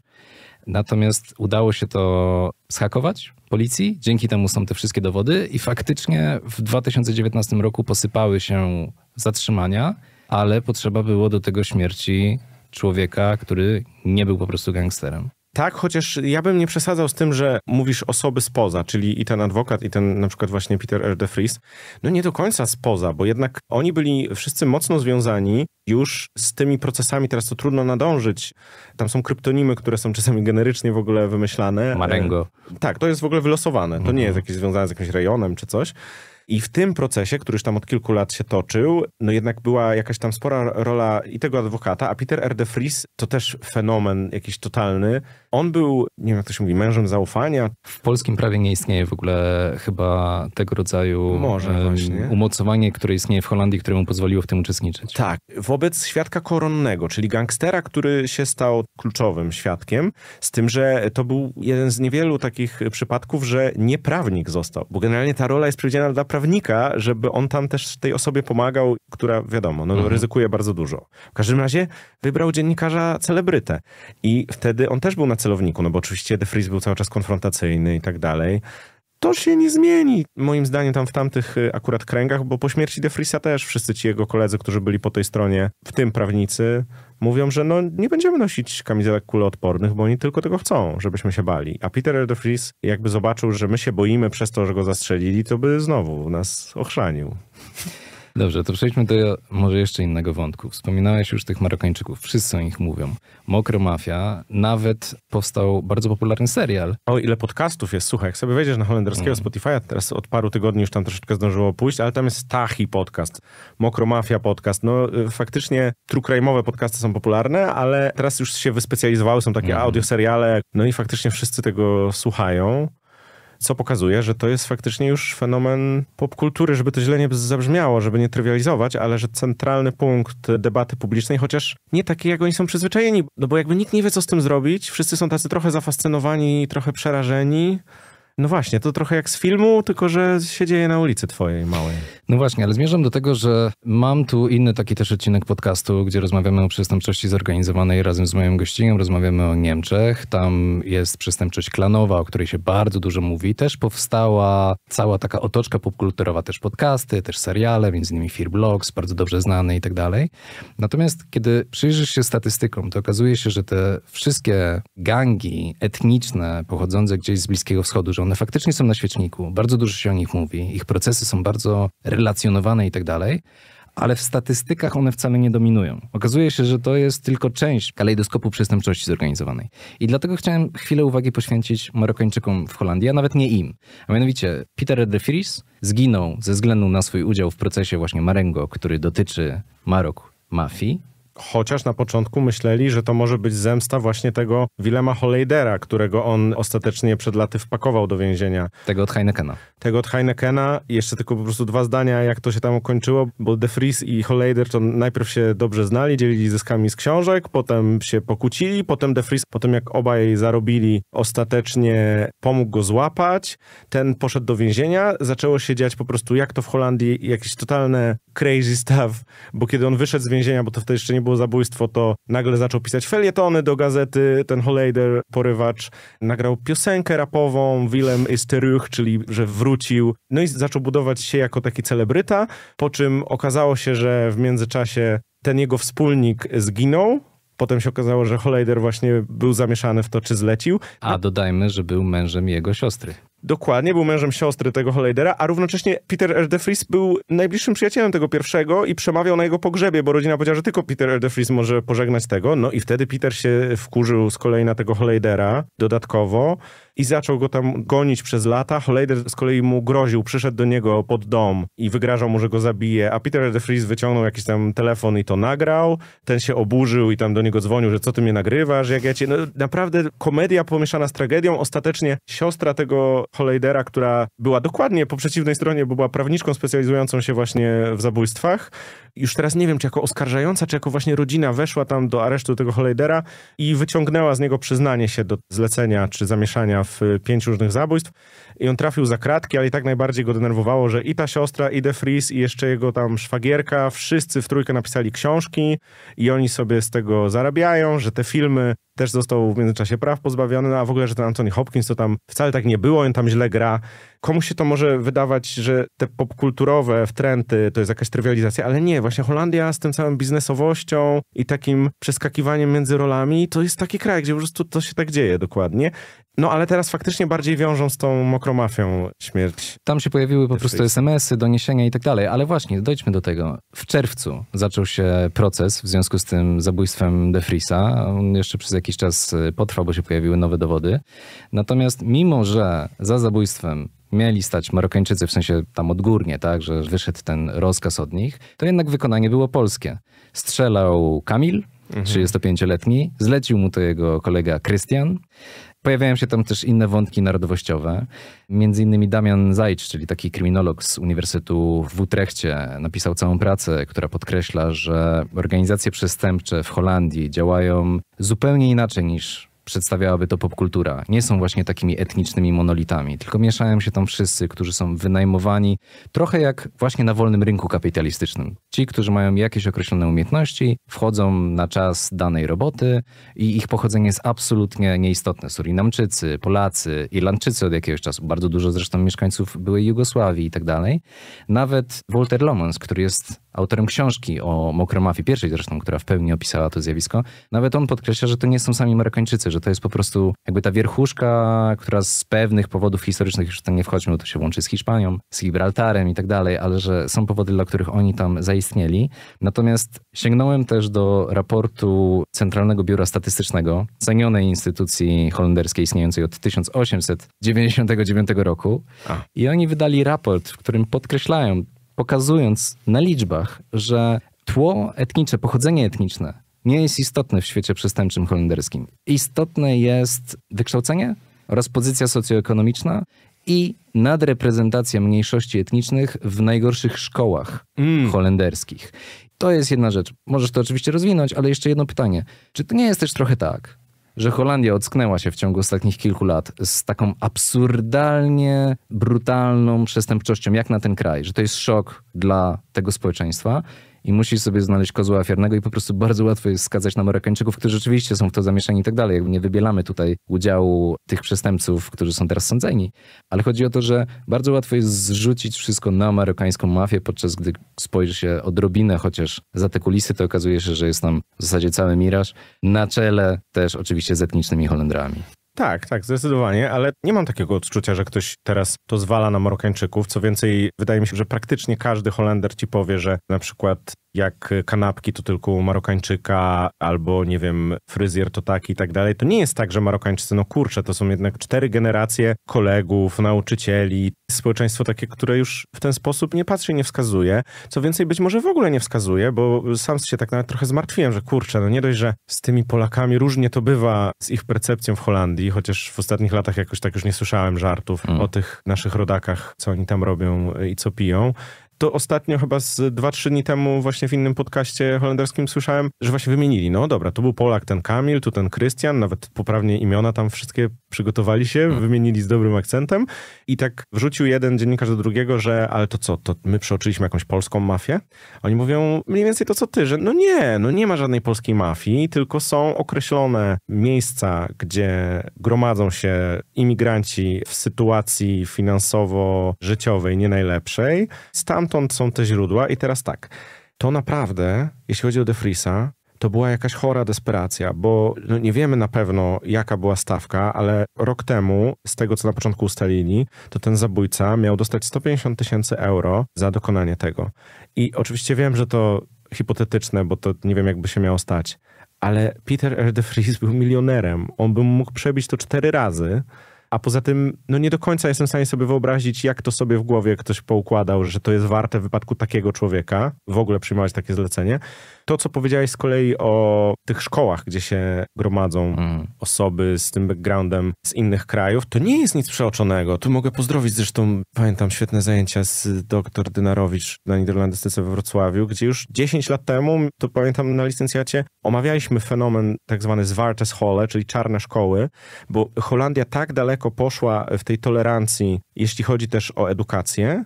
Natomiast udało się to schakować policji, dzięki temu są te wszystkie dowody i faktycznie w 2019 roku posypały się zatrzymania, ale potrzeba było do tego śmierci człowieka, który nie był po prostu gangsterem. Tak, chociaż ja bym nie przesadzał z tym, że mówisz osoby spoza, czyli i ten adwokat, i ten na przykład właśnie Peter R. de Vries. No nie do końca spoza, bo jednak oni byli wszyscy mocno związani już z tymi procesami, teraz to trudno nadążyć. Tam są kryptonimy, które są czasami generycznie w ogóle wymyślane. Marengo. E, tak, to jest w ogóle wylosowane. To nie jest mhm. jakieś związane z jakimś rejonem czy coś. I w tym procesie, który już tam od kilku lat się toczył, no jednak była jakaś tam spora rola i tego adwokata, a Peter R. de Vries to też fenomen jakiś totalny. On był, nie wiem jak to się mówi, mężem zaufania. W polskim prawie nie istnieje w ogóle chyba tego rodzaju Może, umocowanie, które istnieje w Holandii, które mu pozwoliło w tym uczestniczyć. Tak, wobec świadka koronnego, czyli gangstera, który się stał kluczowym świadkiem, z tym, że to był jeden z niewielu takich przypadków, że nieprawnik został, bo generalnie ta rola jest przewidziana dla prawnika prawnika, żeby on tam też tej osobie pomagał, która wiadomo, no, mhm. ryzykuje bardzo dużo. W każdym razie wybrał dziennikarza celebrytę i wtedy on też był na celowniku, no bo oczywiście The Freeze był cały czas konfrontacyjny i tak dalej. To się nie zmieni, moim zdaniem, tam w tamtych y, akurat kręgach, bo po śmierci De Frisa też wszyscy ci jego koledzy, którzy byli po tej stronie, w tym prawnicy, mówią, że no nie będziemy nosić kamizelek kuloodpornych, bo oni tylko tego chcą, żebyśmy się bali. A Peter Elderfreeze jakby zobaczył, że my się boimy przez to, że go zastrzelili, to by znowu nas ochrzanił. Dobrze, to przejdźmy do może jeszcze innego wątku. Wspominałeś już tych Marokańczyków, wszyscy o nich mówią. Mokro Mafia, nawet powstał bardzo popularny serial. O ile podcastów jest, słuchaj, jak sobie wejdziesz na holenderskiego mm. Spotify'a, teraz od paru tygodni już tam troszeczkę zdążyło pójść, ale tam jest Tachi podcast, Mokro Mafia podcast. No y, faktycznie trukrajmowe podcasty są popularne, ale teraz już się wyspecjalizowały, są takie mm. no i faktycznie wszyscy tego słuchają co pokazuje, że to jest faktycznie już fenomen popkultury, żeby to źle nie zabrzmiało, żeby nie trywializować, ale że centralny punkt debaty publicznej, chociaż nie taki, jak oni są przyzwyczajeni, no bo jakby nikt nie wie, co z tym zrobić, wszyscy są tacy trochę zafascynowani, trochę przerażeni, no właśnie, to trochę jak z filmu, tylko że się dzieje na ulicy twojej małej. No właśnie, ale zmierzam do tego, że mam tu inny taki też odcinek podcastu, gdzie rozmawiamy o przestępczości zorganizowanej razem z moim gościem, rozmawiamy o Niemczech. Tam jest przestępczość klanowa, o której się bardzo dużo mówi. Też powstała cała taka otoczka popkulturowa, też podcasty, też seriale, między innymi Fear Blogs, bardzo dobrze znany i tak dalej. Natomiast kiedy przyjrzysz się statystykom, to okazuje się, że te wszystkie gangi etniczne pochodzące gdzieś z Bliskiego Wschodu, że one faktycznie są na świeczniku, bardzo dużo się o nich mówi, ich procesy są bardzo relacjonowane i tak dalej, ale w statystykach one wcale nie dominują. Okazuje się, że to jest tylko część kalejdoskopu przestępczości zorganizowanej. I dlatego chciałem chwilę uwagi poświęcić Marokańczykom w Holandii, a nawet nie im. A mianowicie Peter de zginął ze względu na swój udział w procesie właśnie Marengo, który dotyczy Marok mafii Chociaż na początku myśleli, że to może być zemsta właśnie tego Willema Holleidera, którego on ostatecznie przed laty wpakował do więzienia. Tego od Heinekena. Tego od Heinekena. Jeszcze tylko po prostu dwa zdania, jak to się tam ukończyło, bo De Vries i Holleider, to najpierw się dobrze znali, dzielili zyskami z książek, potem się pokłócili, potem De Vries, potem jak obaj zarobili, ostatecznie pomógł go złapać, ten poszedł do więzienia, zaczęło się dziać po prostu jak to w Holandii, jakieś totalne crazy stuff, bo kiedy on wyszedł z więzienia, bo to wtedy jeszcze nie było było zabójstwo, to nagle zaczął pisać felietony do gazety, ten Holejder, porywacz, nagrał piosenkę rapową, Willem is czyli że wrócił, no i zaczął budować się jako taki celebryta, po czym okazało się, że w międzyczasie ten jego wspólnik zginął, Potem się okazało, że Holejder właśnie był zamieszany w to, czy zlecił. A dodajmy, że był mężem jego siostry. Dokładnie, był mężem siostry tego Holejdera, a równocześnie Peter R. DeFries był najbliższym przyjacielem tego pierwszego i przemawiał na jego pogrzebie, bo rodzina powiedziała, że tylko Peter R. DeFries może pożegnać tego. No i wtedy Peter się wkurzył z kolei na tego Holejdera dodatkowo i zaczął go tam gonić przez lata. Hollider z kolei mu groził, przyszedł do niego pod dom i wygrażał mu, że go zabije, a Peter DeFreeze wyciągnął jakiś tam telefon i to nagrał. Ten się oburzył i tam do niego dzwonił, że co ty mnie nagrywasz, jak ja cię... No, naprawdę komedia pomieszana z tragedią. Ostatecznie siostra tego Hollidera, która była dokładnie po przeciwnej stronie, bo była prawniczką specjalizującą się właśnie w zabójstwach, już teraz nie wiem, czy jako oskarżająca, czy jako właśnie rodzina weszła tam do aresztu tego Hollidera i wyciągnęła z niego przyznanie się do zlecenia czy zamieszania w y, pięć różnych zabójstw i on trafił za kratki, ale i tak najbardziej go denerwowało, że i ta siostra, i The Freeze, i jeszcze jego tam szwagierka, wszyscy w trójkę napisali książki i oni sobie z tego zarabiają, że te filmy też został w międzyczasie praw pozbawiony, no a w ogóle, że ten Anthony Hopkins to tam wcale tak nie było, on tam źle gra. Komuś się to może wydawać, że te popkulturowe wtręty to jest jakaś trywializacja, ale nie, właśnie Holandia z tym całym biznesowością i takim przeskakiwaniem między rolami, to jest taki kraj, gdzie po prostu to się tak dzieje dokładnie. No ale teraz faktycznie bardziej wiążą z tą mokromafią śmierć. Tam się pojawiły po prostu SMS-y, doniesienia i tak dalej, ale właśnie, dojdźmy do tego. W czerwcu zaczął się proces w związku z tym zabójstwem De Frisa. On jeszcze przez jakiś jakiś czas y, potrwał, bo się pojawiły nowe dowody. Natomiast mimo, że za zabójstwem mieli stać Marokańczycy, w sensie tam odgórnie, tak, że wyszedł ten rozkaz od nich, to jednak wykonanie było polskie. Strzelał Kamil, mhm. 35-letni, zlecił mu to jego kolega Krystian. Pojawiają się tam też inne wątki narodowościowe. Między innymi Damian Zajcz, czyli taki kryminolog z Uniwersytetu w Utrechcie, napisał całą pracę, która podkreśla, że organizacje przestępcze w Holandii działają zupełnie inaczej niż przedstawiałaby to popkultura, nie są właśnie takimi etnicznymi monolitami, tylko mieszają się tam wszyscy, którzy są wynajmowani trochę jak właśnie na wolnym rynku kapitalistycznym. Ci, którzy mają jakieś określone umiejętności, wchodzą na czas danej roboty i ich pochodzenie jest absolutnie nieistotne. Surinamczycy, Polacy, Irlandczycy od jakiegoś czasu, bardzo dużo zresztą mieszkańców byłej Jugosławii i tak dalej. Nawet Walter Lomans, który jest autorem książki o mokromafii, pierwszej zresztą, która w pełni opisała to zjawisko, nawet on podkreśla, że to nie są sami Amerykańczycy, że że to jest po prostu jakby ta wierchuszka, która z pewnych powodów historycznych, już tam nie wchodźmy, bo to się łączy z Hiszpanią, z Gibraltarem i tak dalej, ale że są powody, dla których oni tam zaistnieli. Natomiast sięgnąłem też do raportu Centralnego Biura Statystycznego, cenionej instytucji holenderskiej istniejącej od 1899 roku. A. I oni wydali raport, w którym podkreślają, pokazując na liczbach, że tło etniczne, pochodzenie etniczne nie jest istotne w świecie przestępczym holenderskim. Istotne jest wykształcenie oraz pozycja socjoekonomiczna i nadreprezentacja mniejszości etnicznych w najgorszych szkołach mm. holenderskich. To jest jedna rzecz. Możesz to oczywiście rozwinąć, ale jeszcze jedno pytanie. Czy to nie jest też trochę tak, że Holandia ocknęła się w ciągu ostatnich kilku lat z taką absurdalnie brutalną przestępczością, jak na ten kraj, że to jest szok dla tego społeczeństwa i musisz sobie znaleźć kozła ofiarnego i po prostu bardzo łatwo jest skazać na Marokańczyków, którzy rzeczywiście są w to zamieszani i tak dalej. Jakby nie wybielamy tutaj udziału tych przestępców, którzy są teraz sądzeni. Ale chodzi o to, że bardzo łatwo jest zrzucić wszystko na marokańską mafię, podczas gdy spojrzy się odrobinę chociaż za te kulisy, to okazuje się, że jest tam w zasadzie cały miraż. Na czele też oczywiście z etnicznymi Holendrami. Tak, tak, zdecydowanie, ale nie mam takiego odczucia, że ktoś teraz to zwala na Marokańczyków. Co więcej, wydaje mi się, że praktycznie każdy Holender ci powie, że na przykład jak kanapki to tylko u Marokańczyka, albo nie wiem, fryzjer to taki i tak dalej. To nie jest tak, że Marokańczycy, no kurczę, to są jednak cztery generacje kolegów, nauczycieli, społeczeństwo takie, które już w ten sposób nie patrzy nie wskazuje. Co więcej, być może w ogóle nie wskazuje, bo sam się tak nawet trochę zmartwiłem, że kurczę, no nie dość, że z tymi Polakami różnie to bywa z ich percepcją w Holandii, chociaż w ostatnich latach jakoś tak już nie słyszałem żartów mm. o tych naszych rodakach, co oni tam robią i co piją to ostatnio chyba z 2-3 dni temu właśnie w innym podcaście holenderskim słyszałem, że właśnie wymienili, no dobra, tu był Polak ten Kamil, tu ten Krystian, nawet poprawnie imiona tam wszystkie przygotowali się, hmm. wymienili z dobrym akcentem i tak wrzucił jeden dziennikarz do drugiego, że ale to co, to my przeoczyliśmy jakąś polską mafię? Oni mówią mniej więcej to co ty, że no nie, no nie ma żadnej polskiej mafii, tylko są określone miejsca, gdzie gromadzą się imigranci w sytuacji finansowo-życiowej nie najlepszej, stamtąd stamtąd są te źródła i teraz tak. To naprawdę, jeśli chodzi o De Defrisa, to była jakaś chora desperacja, bo no nie wiemy na pewno, jaka była stawka, ale rok temu, z tego co na początku ustalili, to ten zabójca miał dostać 150 tysięcy euro za dokonanie tego. I oczywiście wiem, że to hipotetyczne, bo to nie wiem, jakby się miało stać, ale Peter R. DeFries był milionerem. On by mógł przebić to cztery razy. A poza tym, no nie do końca jestem w stanie sobie wyobrazić, jak to sobie w głowie ktoś poukładał, że to jest warte w wypadku takiego człowieka, w ogóle przyjmować takie zlecenie. To, co powiedziałeś z kolei o tych szkołach, gdzie się gromadzą mm. osoby z tym backgroundem z innych krajów, to nie jest nic przeoczonego. Tu mogę pozdrowić zresztą, pamiętam świetne zajęcia z dr Dynarowicz na Niderlandystyce we Wrocławiu, gdzie już 10 lat temu, to pamiętam na licencjacie, omawialiśmy fenomen tak zwany zwarte schole, czyli czarne szkoły, bo Holandia tak daleko poszła w tej tolerancji, jeśli chodzi też o edukację,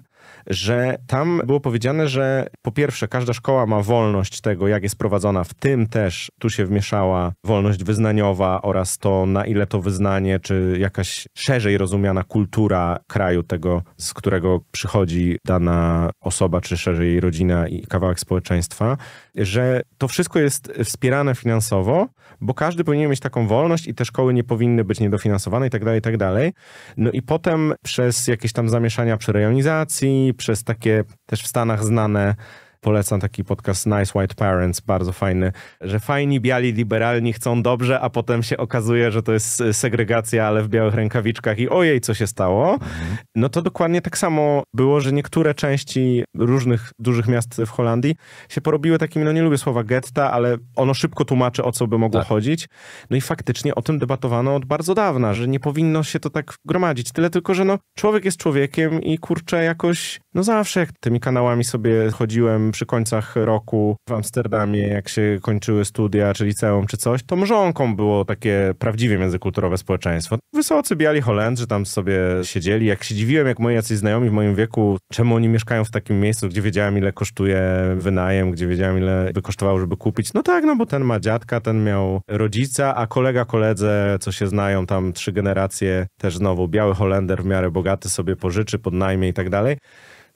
że tam było powiedziane, że po pierwsze każda szkoła ma wolność tego, jak jest prowadzona, w tym też tu się wmieszała wolność wyznaniowa oraz to, na ile to wyznanie, czy jakaś szerzej rozumiana kultura kraju tego, z którego przychodzi dana osoba, czy szerzej jej rodzina i kawałek społeczeństwa, że to wszystko jest wspierane finansowo, bo każdy powinien mieć taką wolność i te szkoły nie powinny być niedofinansowane i tak dalej, i tak dalej. No i potem przez jakieś tam zamieszania przy rejonizacji, przez takie też w Stanach znane Polecam taki podcast Nice White Parents, bardzo fajny, że fajni, biali, liberalni chcą dobrze, a potem się okazuje, że to jest segregacja, ale w białych rękawiczkach i ojej, co się stało. Mhm. No to dokładnie tak samo było, że niektóre części różnych dużych miast w Holandii się porobiły takimi. no nie lubię słowa getta, ale ono szybko tłumaczy, o co by mogło tak. chodzić. No i faktycznie o tym debatowano od bardzo dawna, że nie powinno się to tak gromadzić. Tyle tylko, że no człowiek jest człowiekiem i kurczę, jakoś, no zawsze jak tymi kanałami sobie chodziłem przy końcach roku w Amsterdamie, jak się kończyły studia, czy liceum, czy coś, to mrzonką było takie prawdziwie międzykulturowe społeczeństwo. Wysocy biali Holendrzy tam sobie siedzieli. Jak się dziwiłem, jak moi jacyś znajomi w moim wieku, czemu oni mieszkają w takim miejscu, gdzie wiedziałem, ile kosztuje wynajem, gdzie wiedziałem, ile by kosztowało, żeby kupić. No tak, no bo ten ma dziadka, ten miał rodzica, a kolega koledze, co się znają tam trzy generacje, też znowu biały Holender w miarę bogaty sobie pożyczy, podnajmie i tak dalej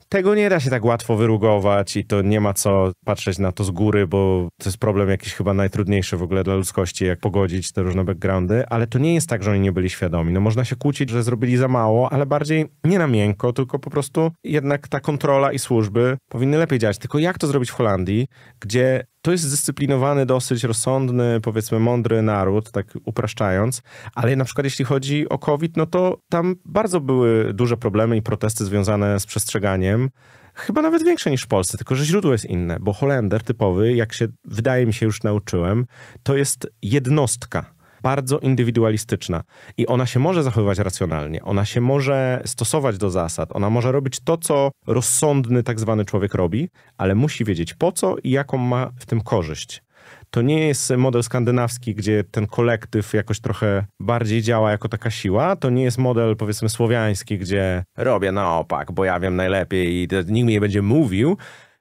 tego nie da się tak łatwo wyrugować i to nie ma co patrzeć na to z góry, bo to jest problem jakiś chyba najtrudniejszy w ogóle dla ludzkości, jak pogodzić te różne backgroundy, ale to nie jest tak, że oni nie byli świadomi. No można się kłócić, że zrobili za mało, ale bardziej nie na miękko, tylko po prostu jednak ta kontrola i służby powinny lepiej działać. Tylko jak to zrobić w Holandii, gdzie to jest zdyscyplinowany, dosyć rozsądny, powiedzmy mądry naród, tak upraszczając, ale na przykład jeśli chodzi o COVID, no to tam bardzo były duże problemy i protesty związane z przestrzeganiem chyba nawet większe niż w Polsce, tylko że źródło jest inne, bo Holender typowy, jak się wydaje mi się już nauczyłem, to jest jednostka bardzo indywidualistyczna i ona się może zachowywać racjonalnie, ona się może stosować do zasad, ona może robić to, co rozsądny tak zwany człowiek robi, ale musi wiedzieć po co i jaką ma w tym korzyść. To nie jest model skandynawski, gdzie ten kolektyw jakoś trochę bardziej działa jako taka siła. To nie jest model, powiedzmy, słowiański, gdzie robię na opak, bo ja wiem najlepiej i nikt mi nie będzie mówił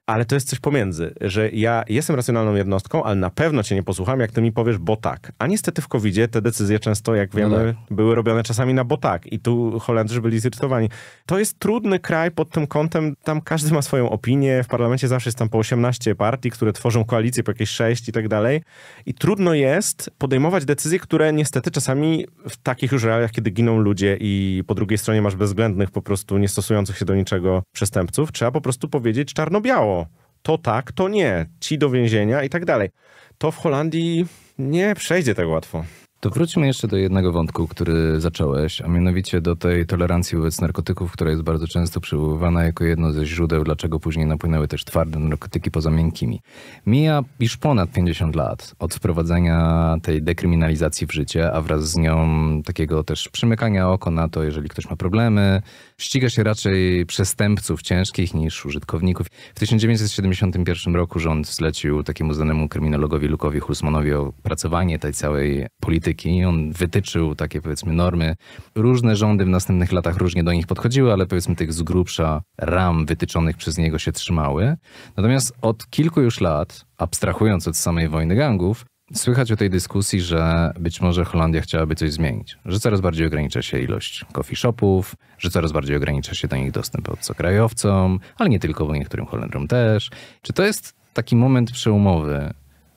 ale to jest coś pomiędzy, że ja jestem racjonalną jednostką, ale na pewno cię nie posłucham, jak ty mi powiesz, bo tak. A niestety w covid te decyzje często, jak no wiemy, no były robione czasami na bo tak. I tu Holendrzy byli zirytowani. To jest trudny kraj pod tym kątem, tam każdy ma swoją opinię, w parlamencie zawsze jest tam po 18 partii, które tworzą koalicję po jakieś 6 i tak dalej. I trudno jest podejmować decyzje, które niestety czasami w takich już realiach, kiedy giną ludzie i po drugiej stronie masz bezwzględnych, po prostu niestosujących się do niczego przestępców, trzeba po prostu powiedzieć czarno-biało to, tak, to nie, ci do więzienia i tak dalej. To w Holandii nie przejdzie tak łatwo. To wróćmy jeszcze do jednego wątku, który zacząłeś, a mianowicie do tej tolerancji wobec narkotyków, która jest bardzo często przywoływana jako jedno ze źródeł, dlaczego później napłynęły też twarde narkotyki poza miękkimi. Mija już ponad 50 lat od wprowadzenia tej dekryminalizacji w życie, a wraz z nią takiego też przymykania oko na to, jeżeli ktoś ma problemy, Ściga się raczej przestępców ciężkich niż użytkowników. W 1971 roku rząd zlecił takiemu znanemu kryminologowi Lukowi Hulsmanowi opracowanie tej całej polityki. On wytyczył takie powiedzmy normy. Różne rządy w następnych latach różnie do nich podchodziły, ale powiedzmy tych z grubsza ram wytyczonych przez niego się trzymały. Natomiast od kilku już lat abstrahując od samej wojny gangów, Słychać o tej dyskusji, że być może Holandia chciałaby coś zmienić, że coraz bardziej ogranicza się ilość coffee shopów, że coraz bardziej ogranicza się do nich dostęp obcokrajowcom, ale nie tylko, bo niektórym Holendrom też. Czy to jest taki moment przełomowy,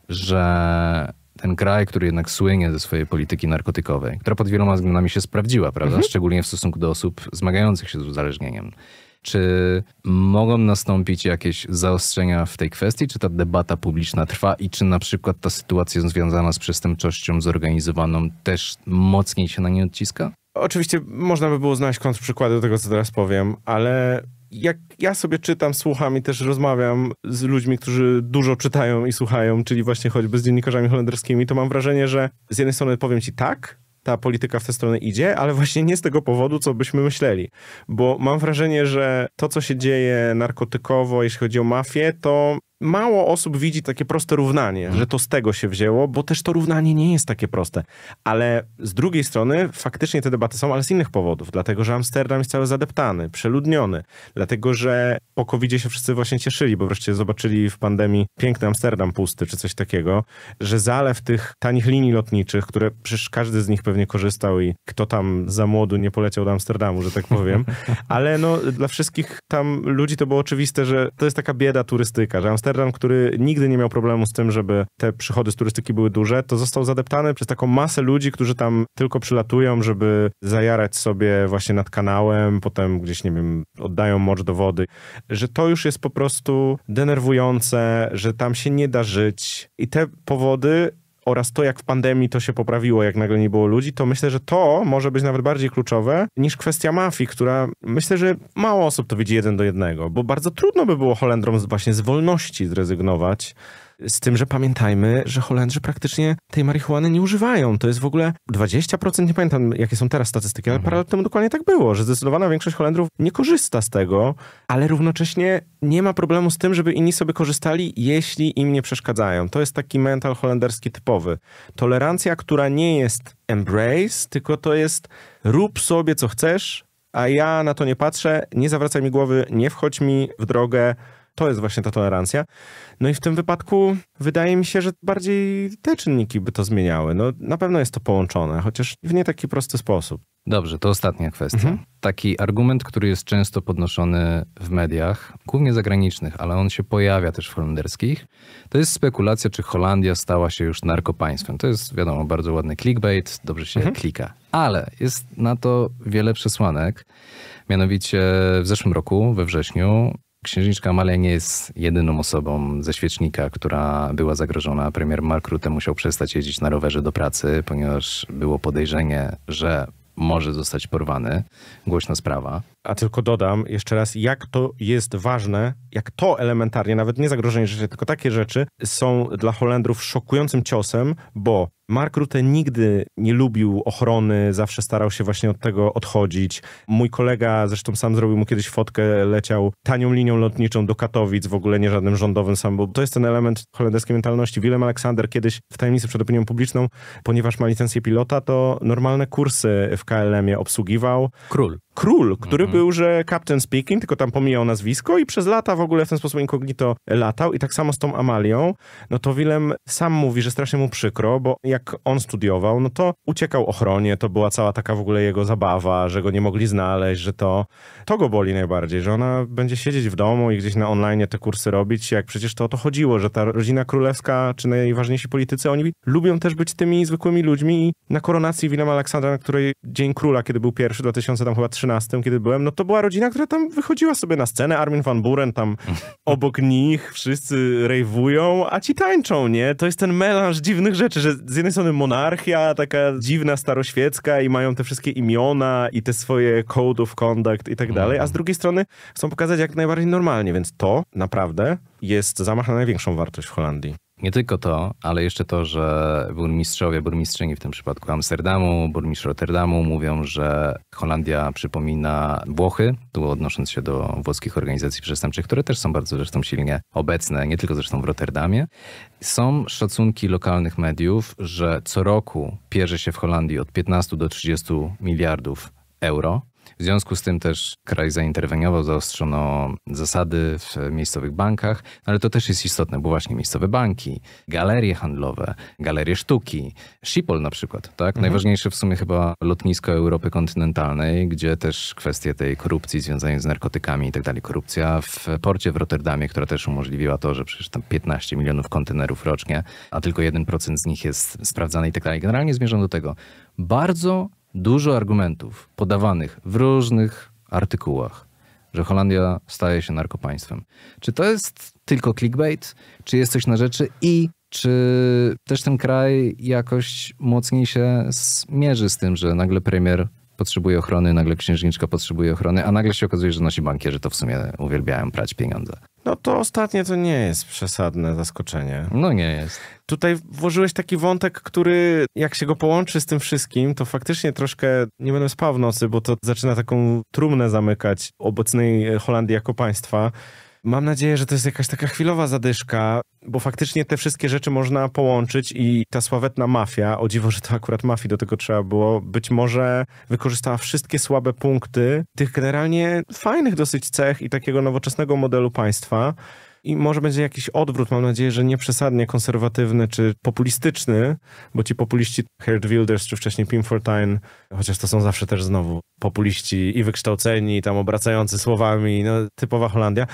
że ten kraj, który jednak słynie ze swojej polityki narkotykowej, która pod wieloma względami się sprawdziła, prawda? Mhm. Szczególnie w stosunku do osób zmagających się z uzależnieniem. Czy mogą nastąpić jakieś zaostrzenia w tej kwestii? Czy ta debata publiczna trwa i czy na przykład ta sytuacja związana z przestępczością zorganizowaną też mocniej się na nie odciska? Oczywiście można by było znaleźć kontrprzykłady do tego, co teraz powiem, ale jak ja sobie czytam, słucham i też rozmawiam z ludźmi, którzy dużo czytają i słuchają, czyli właśnie choćby z dziennikarzami holenderskimi, to mam wrażenie, że z jednej strony powiem ci tak, ta polityka w tę stronę idzie, ale właśnie nie z tego powodu, co byśmy myśleli. Bo mam wrażenie, że to, co się dzieje narkotykowo, jeśli chodzi o mafię, to mało osób widzi takie proste równanie, mhm. że to z tego się wzięło, bo też to równanie nie jest takie proste. Ale z drugiej strony faktycznie te debaty są, ale z innych powodów. Dlatego, że Amsterdam jest cały zadeptany, przeludniony. Dlatego, że po covid się wszyscy właśnie cieszyli, bo wreszcie zobaczyli w pandemii piękny Amsterdam pusty, czy coś takiego, że zalew tych tanich linii lotniczych, które przecież każdy z nich pewnie korzystał i kto tam za młodu nie poleciał do Amsterdamu, że tak powiem. <laughs> Ale no dla wszystkich tam ludzi to było oczywiste, że to jest taka bieda turystyka, że Amsterdam Amsterdam, który nigdy nie miał problemu z tym, żeby te przychody z turystyki były duże, to został zadeptany przez taką masę ludzi, którzy tam tylko przylatują, żeby zajarać sobie właśnie nad kanałem, potem gdzieś, nie wiem, oddają mocz do wody. Że to już jest po prostu denerwujące, że tam się nie da żyć. I te powody oraz to, jak w pandemii to się poprawiło, jak nagle nie było ludzi, to myślę, że to może być nawet bardziej kluczowe niż kwestia mafii, która myślę, że mało osób to widzi jeden do jednego, bo bardzo trudno by było Holendrom właśnie z wolności zrezygnować z tym, że pamiętajmy, że Holendrzy praktycznie tej marihuany nie używają. To jest w ogóle 20%, nie pamiętam jakie są teraz statystyki, ale mhm. parę lat temu dokładnie tak było, że zdecydowana większość Holendrów nie korzysta z tego, ale równocześnie nie ma problemu z tym, żeby inni sobie korzystali, jeśli im nie przeszkadzają. To jest taki mental holenderski typowy. Tolerancja, która nie jest embrace, tylko to jest rób sobie co chcesz, a ja na to nie patrzę, nie zawracaj mi głowy, nie wchodź mi w drogę. To jest właśnie ta tolerancja. No i w tym wypadku wydaje mi się, że bardziej te czynniki by to zmieniały. No, na pewno jest to połączone, chociaż w nie taki prosty sposób. Dobrze, to ostatnia kwestia. Mhm. Taki argument, który jest często podnoszony w mediach, głównie zagranicznych, ale on się pojawia też w holenderskich, to jest spekulacja, czy Holandia stała się już narkopaństwem. To jest, wiadomo, bardzo ładny clickbait, dobrze się mhm. klika. Ale jest na to wiele przesłanek. Mianowicie w zeszłym roku, we wrześniu, Księżniczka Amalia nie jest jedyną osobą ze świecznika, która była zagrożona. Premier Mark Rutte musiał przestać jeździć na rowerze do pracy, ponieważ było podejrzenie, że może zostać porwany. Głośna sprawa. A tylko dodam jeszcze raz, jak to jest ważne, jak to elementarnie, nawet nie zagrożenie życia, tylko takie rzeczy są dla Holendrów szokującym ciosem, bo Mark Rutte nigdy nie lubił ochrony, zawsze starał się właśnie od tego odchodzić. Mój kolega, zresztą sam zrobił mu kiedyś fotkę, leciał tanią linią lotniczą do Katowic, w ogóle nie żadnym rządowym samolotem. To jest ten element holenderskiej mentalności. Willem Aleksander kiedyś w tajemnicy przed opinią publiczną, ponieważ ma licencję pilota, to normalne kursy w KLM-ie obsługiwał. Król król, który mhm. był, że Captain Speaking, tylko tam pomijał nazwisko i przez lata w ogóle w ten sposób inkognito latał i tak samo z tą Amalią, no to Willem sam mówi, że strasznie mu przykro, bo jak on studiował, no to uciekał ochronie, to była cała taka w ogóle jego zabawa, że go nie mogli znaleźć, że to, to go boli najbardziej, że ona będzie siedzieć w domu i gdzieś na online te kursy robić, jak przecież to o to chodziło, że ta rodzina królewska, czy najważniejsi politycy, oni lubią też być tymi zwykłymi ludźmi i na koronacji Willem Aleksandra, na której Dzień Króla, kiedy był pierwszy, 2000 tam chyba 13 kiedy byłem, no to była rodzina, która tam wychodziła sobie na scenę, Armin van Buren tam <laughs> obok nich, wszyscy rejwują, a ci tańczą, nie? To jest ten melanż dziwnych rzeczy, że z jednej strony monarchia, taka dziwna staroświecka i mają te wszystkie imiona i te swoje code of conduct i tak dalej, a z mhm. drugiej strony chcą pokazać jak najbardziej normalnie, więc to naprawdę jest zamach na największą wartość w Holandii. Nie tylko to, ale jeszcze to, że burmistrzowie, burmistrzyni w tym przypadku Amsterdamu, burmistrz Rotterdamu mówią, że Holandia przypomina Włochy, tu odnosząc się do włoskich organizacji przestępczych, które też są bardzo zresztą silnie obecne, nie tylko zresztą w Rotterdamie. Są szacunki lokalnych mediów, że co roku pierze się w Holandii od 15 do 30 miliardów euro. W związku z tym też kraj zainterweniował, zaostrzono zasady w miejscowych bankach, no ale to też jest istotne, bo właśnie miejscowe banki, galerie handlowe, galerie sztuki, Schiphol na przykład, tak? Mhm. Najważniejsze w sumie chyba lotnisko Europy kontynentalnej, gdzie też kwestie tej korupcji związanej z narkotykami i tak dalej, korupcja w porcie w Rotterdamie, która też umożliwiła to, że przecież tam 15 milionów kontenerów rocznie, a tylko 1% z nich jest sprawdzany i tak dalej. Generalnie zmierzam do tego. Bardzo dużo argumentów podawanych w różnych artykułach, że Holandia staje się narkopaństwem. Czy to jest tylko clickbait? Czy jest coś na rzeczy? I czy też ten kraj jakoś mocniej się zmierzy z tym, że nagle premier potrzebuje ochrony, nagle księżniczka potrzebuje ochrony, a nagle się okazuje, że nasi bankierzy to w sumie uwielbiają prać pieniądze. No to ostatnie to nie jest przesadne zaskoczenie. No nie jest. Tutaj włożyłeś taki wątek, który jak się go połączy z tym wszystkim, to faktycznie troszkę nie będę spał w nocy, bo to zaczyna taką trumnę zamykać obecnej Holandii jako państwa Mam nadzieję, że to jest jakaś taka chwilowa zadyszka, bo faktycznie te wszystkie rzeczy można połączyć i ta sławetna mafia, o dziwo, że to akurat mafii do tego trzeba było, być może wykorzystała wszystkie słabe punkty tych generalnie fajnych dosyć cech i takiego nowoczesnego modelu państwa. I może będzie jakiś odwrót, mam nadzieję, że nie przesadnie konserwatywny czy populistyczny, bo ci populiści Herd Wilders czy wcześniej Pim Fortyne, chociaż to są zawsze też znowu populiści i wykształceni, i tam obracający słowami, no, typowa Holandia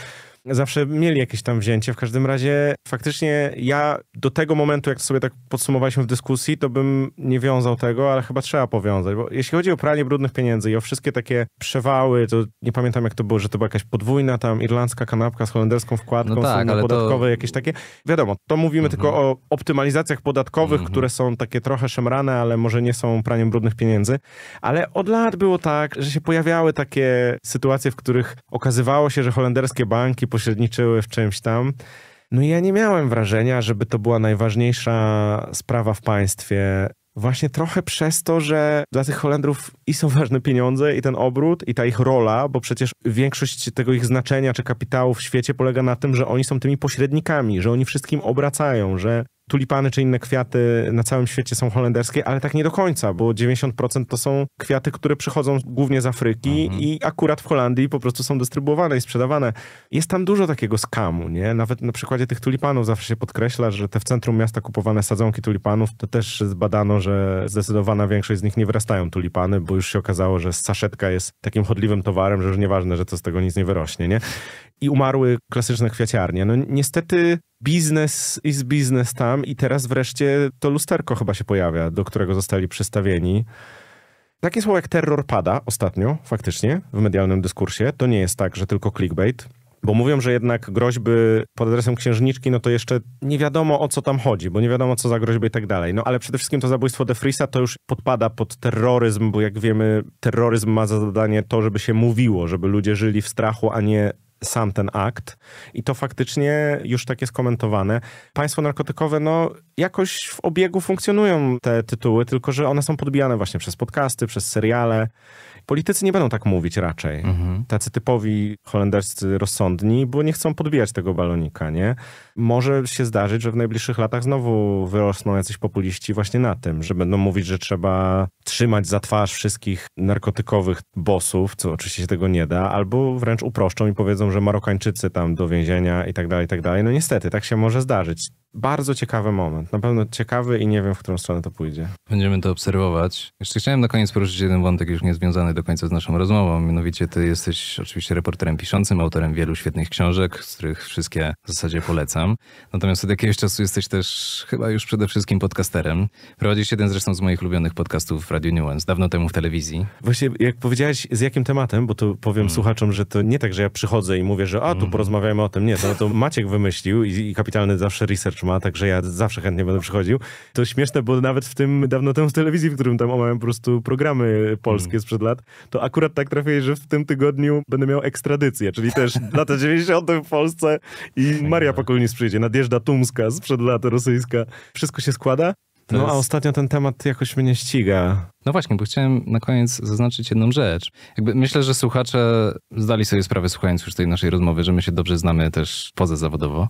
zawsze mieli jakieś tam wzięcie. W każdym razie faktycznie ja do tego momentu, jak sobie tak podsumowaliśmy w dyskusji, to bym nie wiązał tego, ale chyba trzeba powiązać, bo jeśli chodzi o pranie brudnych pieniędzy i o wszystkie takie przewały, to nie pamiętam jak to było, że to była jakaś podwójna tam irlandzka kanapka z holenderską wkładką, no tak, podatkowe to... jakieś takie. Wiadomo, to mówimy mhm. tylko o optymalizacjach podatkowych, mhm. które są takie trochę szemrane, ale może nie są praniem brudnych pieniędzy, ale od lat było tak, że się pojawiały takie sytuacje, w których okazywało się, że holenderskie banki pośredniczyły w czymś tam. No i ja nie miałem wrażenia, żeby to była najważniejsza sprawa w państwie. Właśnie trochę przez to, że dla tych Holendrów i są ważne pieniądze, i ten obrót, i ta ich rola, bo przecież większość tego ich znaczenia czy kapitału w świecie polega na tym, że oni są tymi pośrednikami, że oni wszystkim obracają, że tulipany czy inne kwiaty na całym świecie są holenderskie, ale tak nie do końca, bo 90% to są kwiaty, które przychodzą głównie z Afryki mhm. i akurat w Holandii po prostu są dystrybuowane i sprzedawane. Jest tam dużo takiego skamu, nie? Nawet na przykładzie tych tulipanów zawsze się podkreśla, że te w centrum miasta kupowane sadzonki tulipanów, to też zbadano, że zdecydowana większość z nich nie wyrastają tulipany, bo już się okazało, że saszetka jest takim chodliwym towarem, że już nieważne, że to z tego nic nie wyrośnie, nie? i umarły klasyczne kwiaciarnie. No niestety biznes is biznes tam i teraz wreszcie to lusterko chyba się pojawia, do którego zostali przystawieni. Takie słowo jak terror pada ostatnio, faktycznie, w medialnym dyskursie. To nie jest tak, że tylko clickbait, bo mówią, że jednak groźby pod adresem księżniczki, no to jeszcze nie wiadomo o co tam chodzi, bo nie wiadomo co za groźby i tak dalej. No ale przede wszystkim to zabójstwo De Frisa to już podpada pod terroryzm, bo jak wiemy, terroryzm ma za zadanie to, żeby się mówiło, żeby ludzie żyli w strachu, a nie sam ten akt i to faktycznie już tak jest komentowane. Państwo narkotykowe, no jakoś w obiegu funkcjonują te tytuły, tylko że one są podbijane właśnie przez podcasty, przez seriale Politycy nie będą tak mówić raczej. Mhm. Tacy typowi holenderscy rozsądni, bo nie chcą podbijać tego balonika, nie? Może się zdarzyć, że w najbliższych latach znowu wyrosną jacyś populiści właśnie na tym, że będą mówić, że trzeba trzymać za twarz wszystkich narkotykowych bosów, co oczywiście się tego nie da, albo wręcz uproszczą i powiedzą, że Marokańczycy tam do więzienia i tak dalej, i tak dalej. No niestety, tak się może zdarzyć bardzo ciekawy moment. Na pewno ciekawy i nie wiem, w którą stronę to pójdzie. Będziemy to obserwować. Jeszcze chciałem na koniec poruszyć jeden wątek już niezwiązany do końca z naszą rozmową. Mianowicie ty jesteś oczywiście reporterem piszącym, autorem wielu świetnych książek, z których wszystkie w zasadzie polecam. Natomiast od jakiegoś czasu jesteś też chyba już przede wszystkim podcasterem. Prowadzisz jeden zresztą z moich ulubionych podcastów w Radio Nuance, dawno temu w telewizji. Właśnie jak powiedziałeś z jakim tematem, bo tu powiem mm. słuchaczom, że to nie tak, że ja przychodzę i mówię, że a tu hmm. porozmawiamy porozmawiajmy o tym. Nie, to, to Maciek wymyślił i, i kapitalny zawsze research trzyma, także ja zawsze chętnie będę przychodził. To śmieszne, bo nawet w tym dawno temu w telewizji, w którym tam omawiam po prostu programy polskie hmm. sprzed lat, to akurat tak trafiłeś, że w tym tygodniu będę miał ekstradycję, czyli też <laughs> lata 90. w Polsce i Maria no. Pakulnis przyjdzie, nadjeżdża Tumska sprzed lat rosyjska. Wszystko się składa. To no jest... a ostatnio ten temat jakoś mnie ściga. No właśnie, bo chciałem na koniec zaznaczyć jedną rzecz. Jakby myślę, że słuchacze zdali sobie sprawę, słuchając już tej naszej rozmowy, że my się dobrze znamy też poza zawodowo.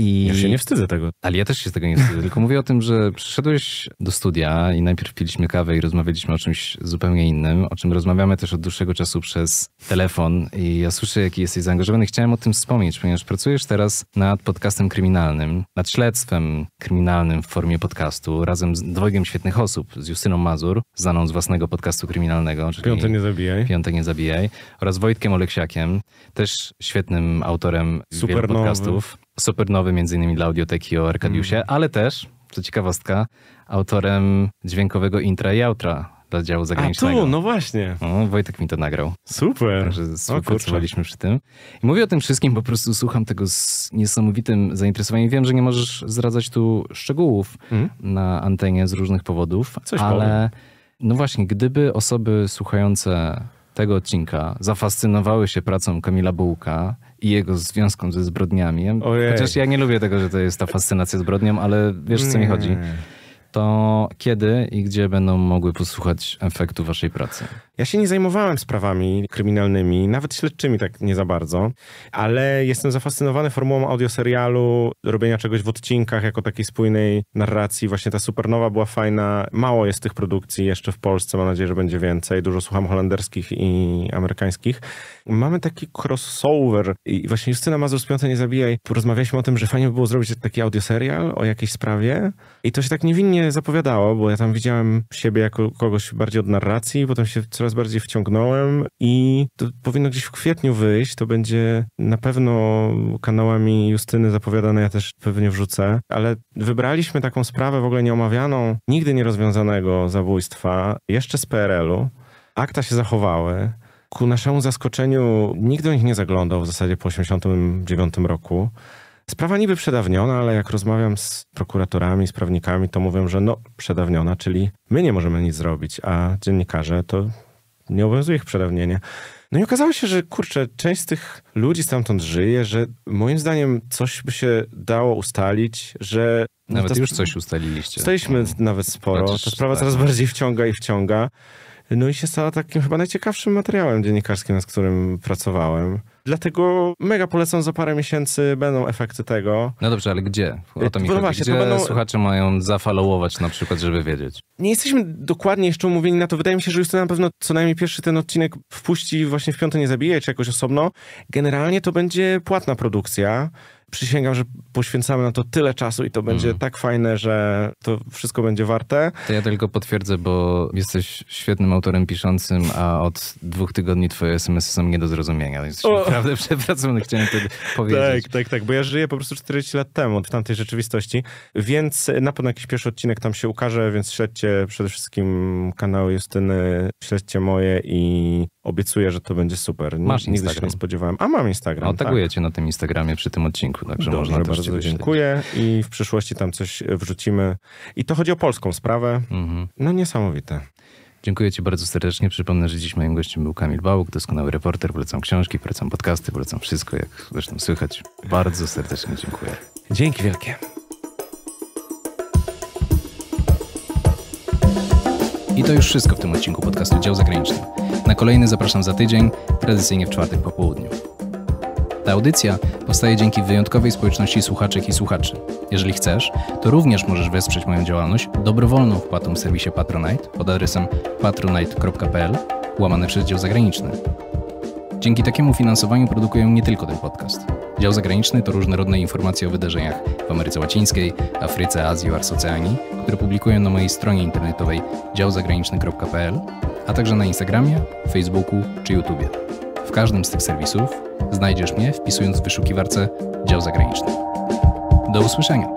I... Ja się nie wstydzę tego. Ale ja też się z tego nie wstydzę, tylko mówię o tym, że przyszedłeś do studia i najpierw piliśmy kawę i rozmawialiśmy o czymś zupełnie innym, o czym rozmawiamy też od dłuższego czasu przez telefon i ja słyszę, jaki jesteś zaangażowany. Chciałem o tym wspomnieć, ponieważ pracujesz teraz nad podcastem kryminalnym, nad śledztwem kryminalnym w formie podcastu, razem z dwojgiem świetnych osób, z Justyną Mazur, znaną z własnego podcastu kryminalnego. Czyli Piąte nie zabijaj. Piąte nie zabijaj. Oraz Wojtkiem Oleksiakiem, też świetnym autorem Super wielu podcastów. Nowy supernowy między innymi dla audioteki o Arkadiusie, mm. ale też, co ciekawostka, autorem dźwiękowego intra i outra dla działu zagranicznego. A tu, no właśnie. O, Wojtek mi to nagrał. Super. Także współpracowaliśmy przy tym. I mówię o tym wszystkim, po prostu słucham tego z niesamowitym zainteresowaniem. Wiem, że nie możesz zdradzać tu szczegółów mm. na antenie z różnych powodów, Coś ale powiem. no właśnie, gdyby osoby słuchające tego odcinka zafascynowały się pracą Kamila Bułka, i jego związkom ze zbrodniami. Ojej. Chociaż ja nie lubię tego, że to jest ta fascynacja zbrodnią, ale wiesz, o co mi chodzi to kiedy i gdzie będą mogły posłuchać efektu waszej pracy? Ja się nie zajmowałem sprawami kryminalnymi, nawet śledczymi tak nie za bardzo, ale jestem zafascynowany formułą audioserialu, robienia czegoś w odcinkach jako takiej spójnej narracji. Właśnie ta Supernowa była fajna. Mało jest tych produkcji jeszcze w Polsce, mam nadzieję, że będzie więcej. Dużo słucham holenderskich i amerykańskich. Mamy taki crossover i właśnie Justyna Mazur Spiąca Nie Zabijaj, porozmawialiśmy o tym, że fajnie by było zrobić taki audioserial o jakiejś sprawie i to się tak niewinnie zapowiadało, bo ja tam widziałem siebie jako kogoś bardziej od narracji, potem się coraz bardziej wciągnąłem i to powinno gdzieś w kwietniu wyjść. To będzie na pewno kanałami Justyny zapowiadane, ja też pewnie wrzucę, ale wybraliśmy taką sprawę w ogóle nieomawianą, nigdy nierozwiązanego zabójstwa, jeszcze z PRL-u. Akta się zachowały. Ku naszemu zaskoczeniu nikt do nich nie zaglądał w zasadzie po 1989 roku. Sprawa niby przedawniona, ale jak rozmawiam z prokuratorami, z prawnikami, to mówią, że no przedawniona, czyli my nie możemy nic zrobić, a dziennikarze to nie obowiązuje ich przedawnienie. No i okazało się, że kurczę, część z tych ludzi stamtąd żyje, że moim zdaniem coś by się dało ustalić, że... Nawet już coś ustaliliście. Ustaliliśmy no. Mhm. nawet sporo. Ta sprawa tak. coraz bardziej wciąga i wciąga. No i się stała takim chyba najciekawszym materiałem dziennikarskim, nad którym pracowałem. Dlatego mega polecam, za parę miesięcy będą efekty tego. No dobrze, ale gdzie? O to mi no właśnie, gdzie to będą... słuchacze mają zafollowować na przykład, żeby wiedzieć? Nie jesteśmy dokładnie jeszcze umówieni na to. Wydaje mi się, że już to na pewno co najmniej pierwszy ten odcinek wpuści właśnie w Piąte Nie Zabije, czy jakoś osobno. Generalnie to będzie płatna produkcja. Przysięgam, że poświęcamy na to tyle czasu i to będzie mm. tak fajne, że to wszystko będzie warte. To ja tylko potwierdzę, bo jesteś świetnym autorem piszącym, a od dwóch tygodni twoje SMSy są nie do zrozumienia, więc o. naprawdę <laughs> przepracowany chciałem to powiedzieć. Tak, tak, tak, bo ja żyję po prostu 40 lat temu w tamtej rzeczywistości, więc na pewno jakiś pierwszy odcinek tam się ukaże, więc śledźcie przede wszystkim kanały Justyny, śledźcie moje i obiecuję, że to będzie super. Masz Nigdy Instagram. się nie spodziewałem. A mam Instagram. O, no, tak. cię na tym Instagramie przy tym odcinku odcinku, także Dobrze, można bardzo cię dziękuję i w przyszłości tam coś wrzucimy. I to chodzi o polską sprawę. Mhm. No niesamowite. Dziękuję Ci bardzo serdecznie. Przypomnę, że dziś moim gościem był Kamil Bałuk, doskonały reporter. Polecam książki, polecam podcasty, polecam wszystko, jak zresztą słychać. Bardzo serdecznie dziękuję. Dzięki wielkie. I to już wszystko w tym odcinku podcastu Dział Zagraniczny. Na kolejny zapraszam za tydzień, tradycyjnie w czwartek po południu. Ta audycja powstaje dzięki wyjątkowej społeczności słuchaczek i słuchaczy. Jeżeli chcesz, to również możesz wesprzeć moją działalność dobrowolną wpłatą w serwisie Patronite pod adresem patronite.pl Łamane przez dział zagraniczny. Dzięki takiemu finansowaniu produkuję nie tylko ten podcast. Dział zagraniczny to różnorodne informacje o wydarzeniach w Ameryce Łacińskiej, Afryce, Azji oraz Oceanii, które publikuję na mojej stronie internetowej działzagraniczny.pl, a także na Instagramie, Facebooku czy YouTube. W każdym z tych serwisów Znajdziesz mnie wpisując w wyszukiwarce dział zagraniczny. Do usłyszenia!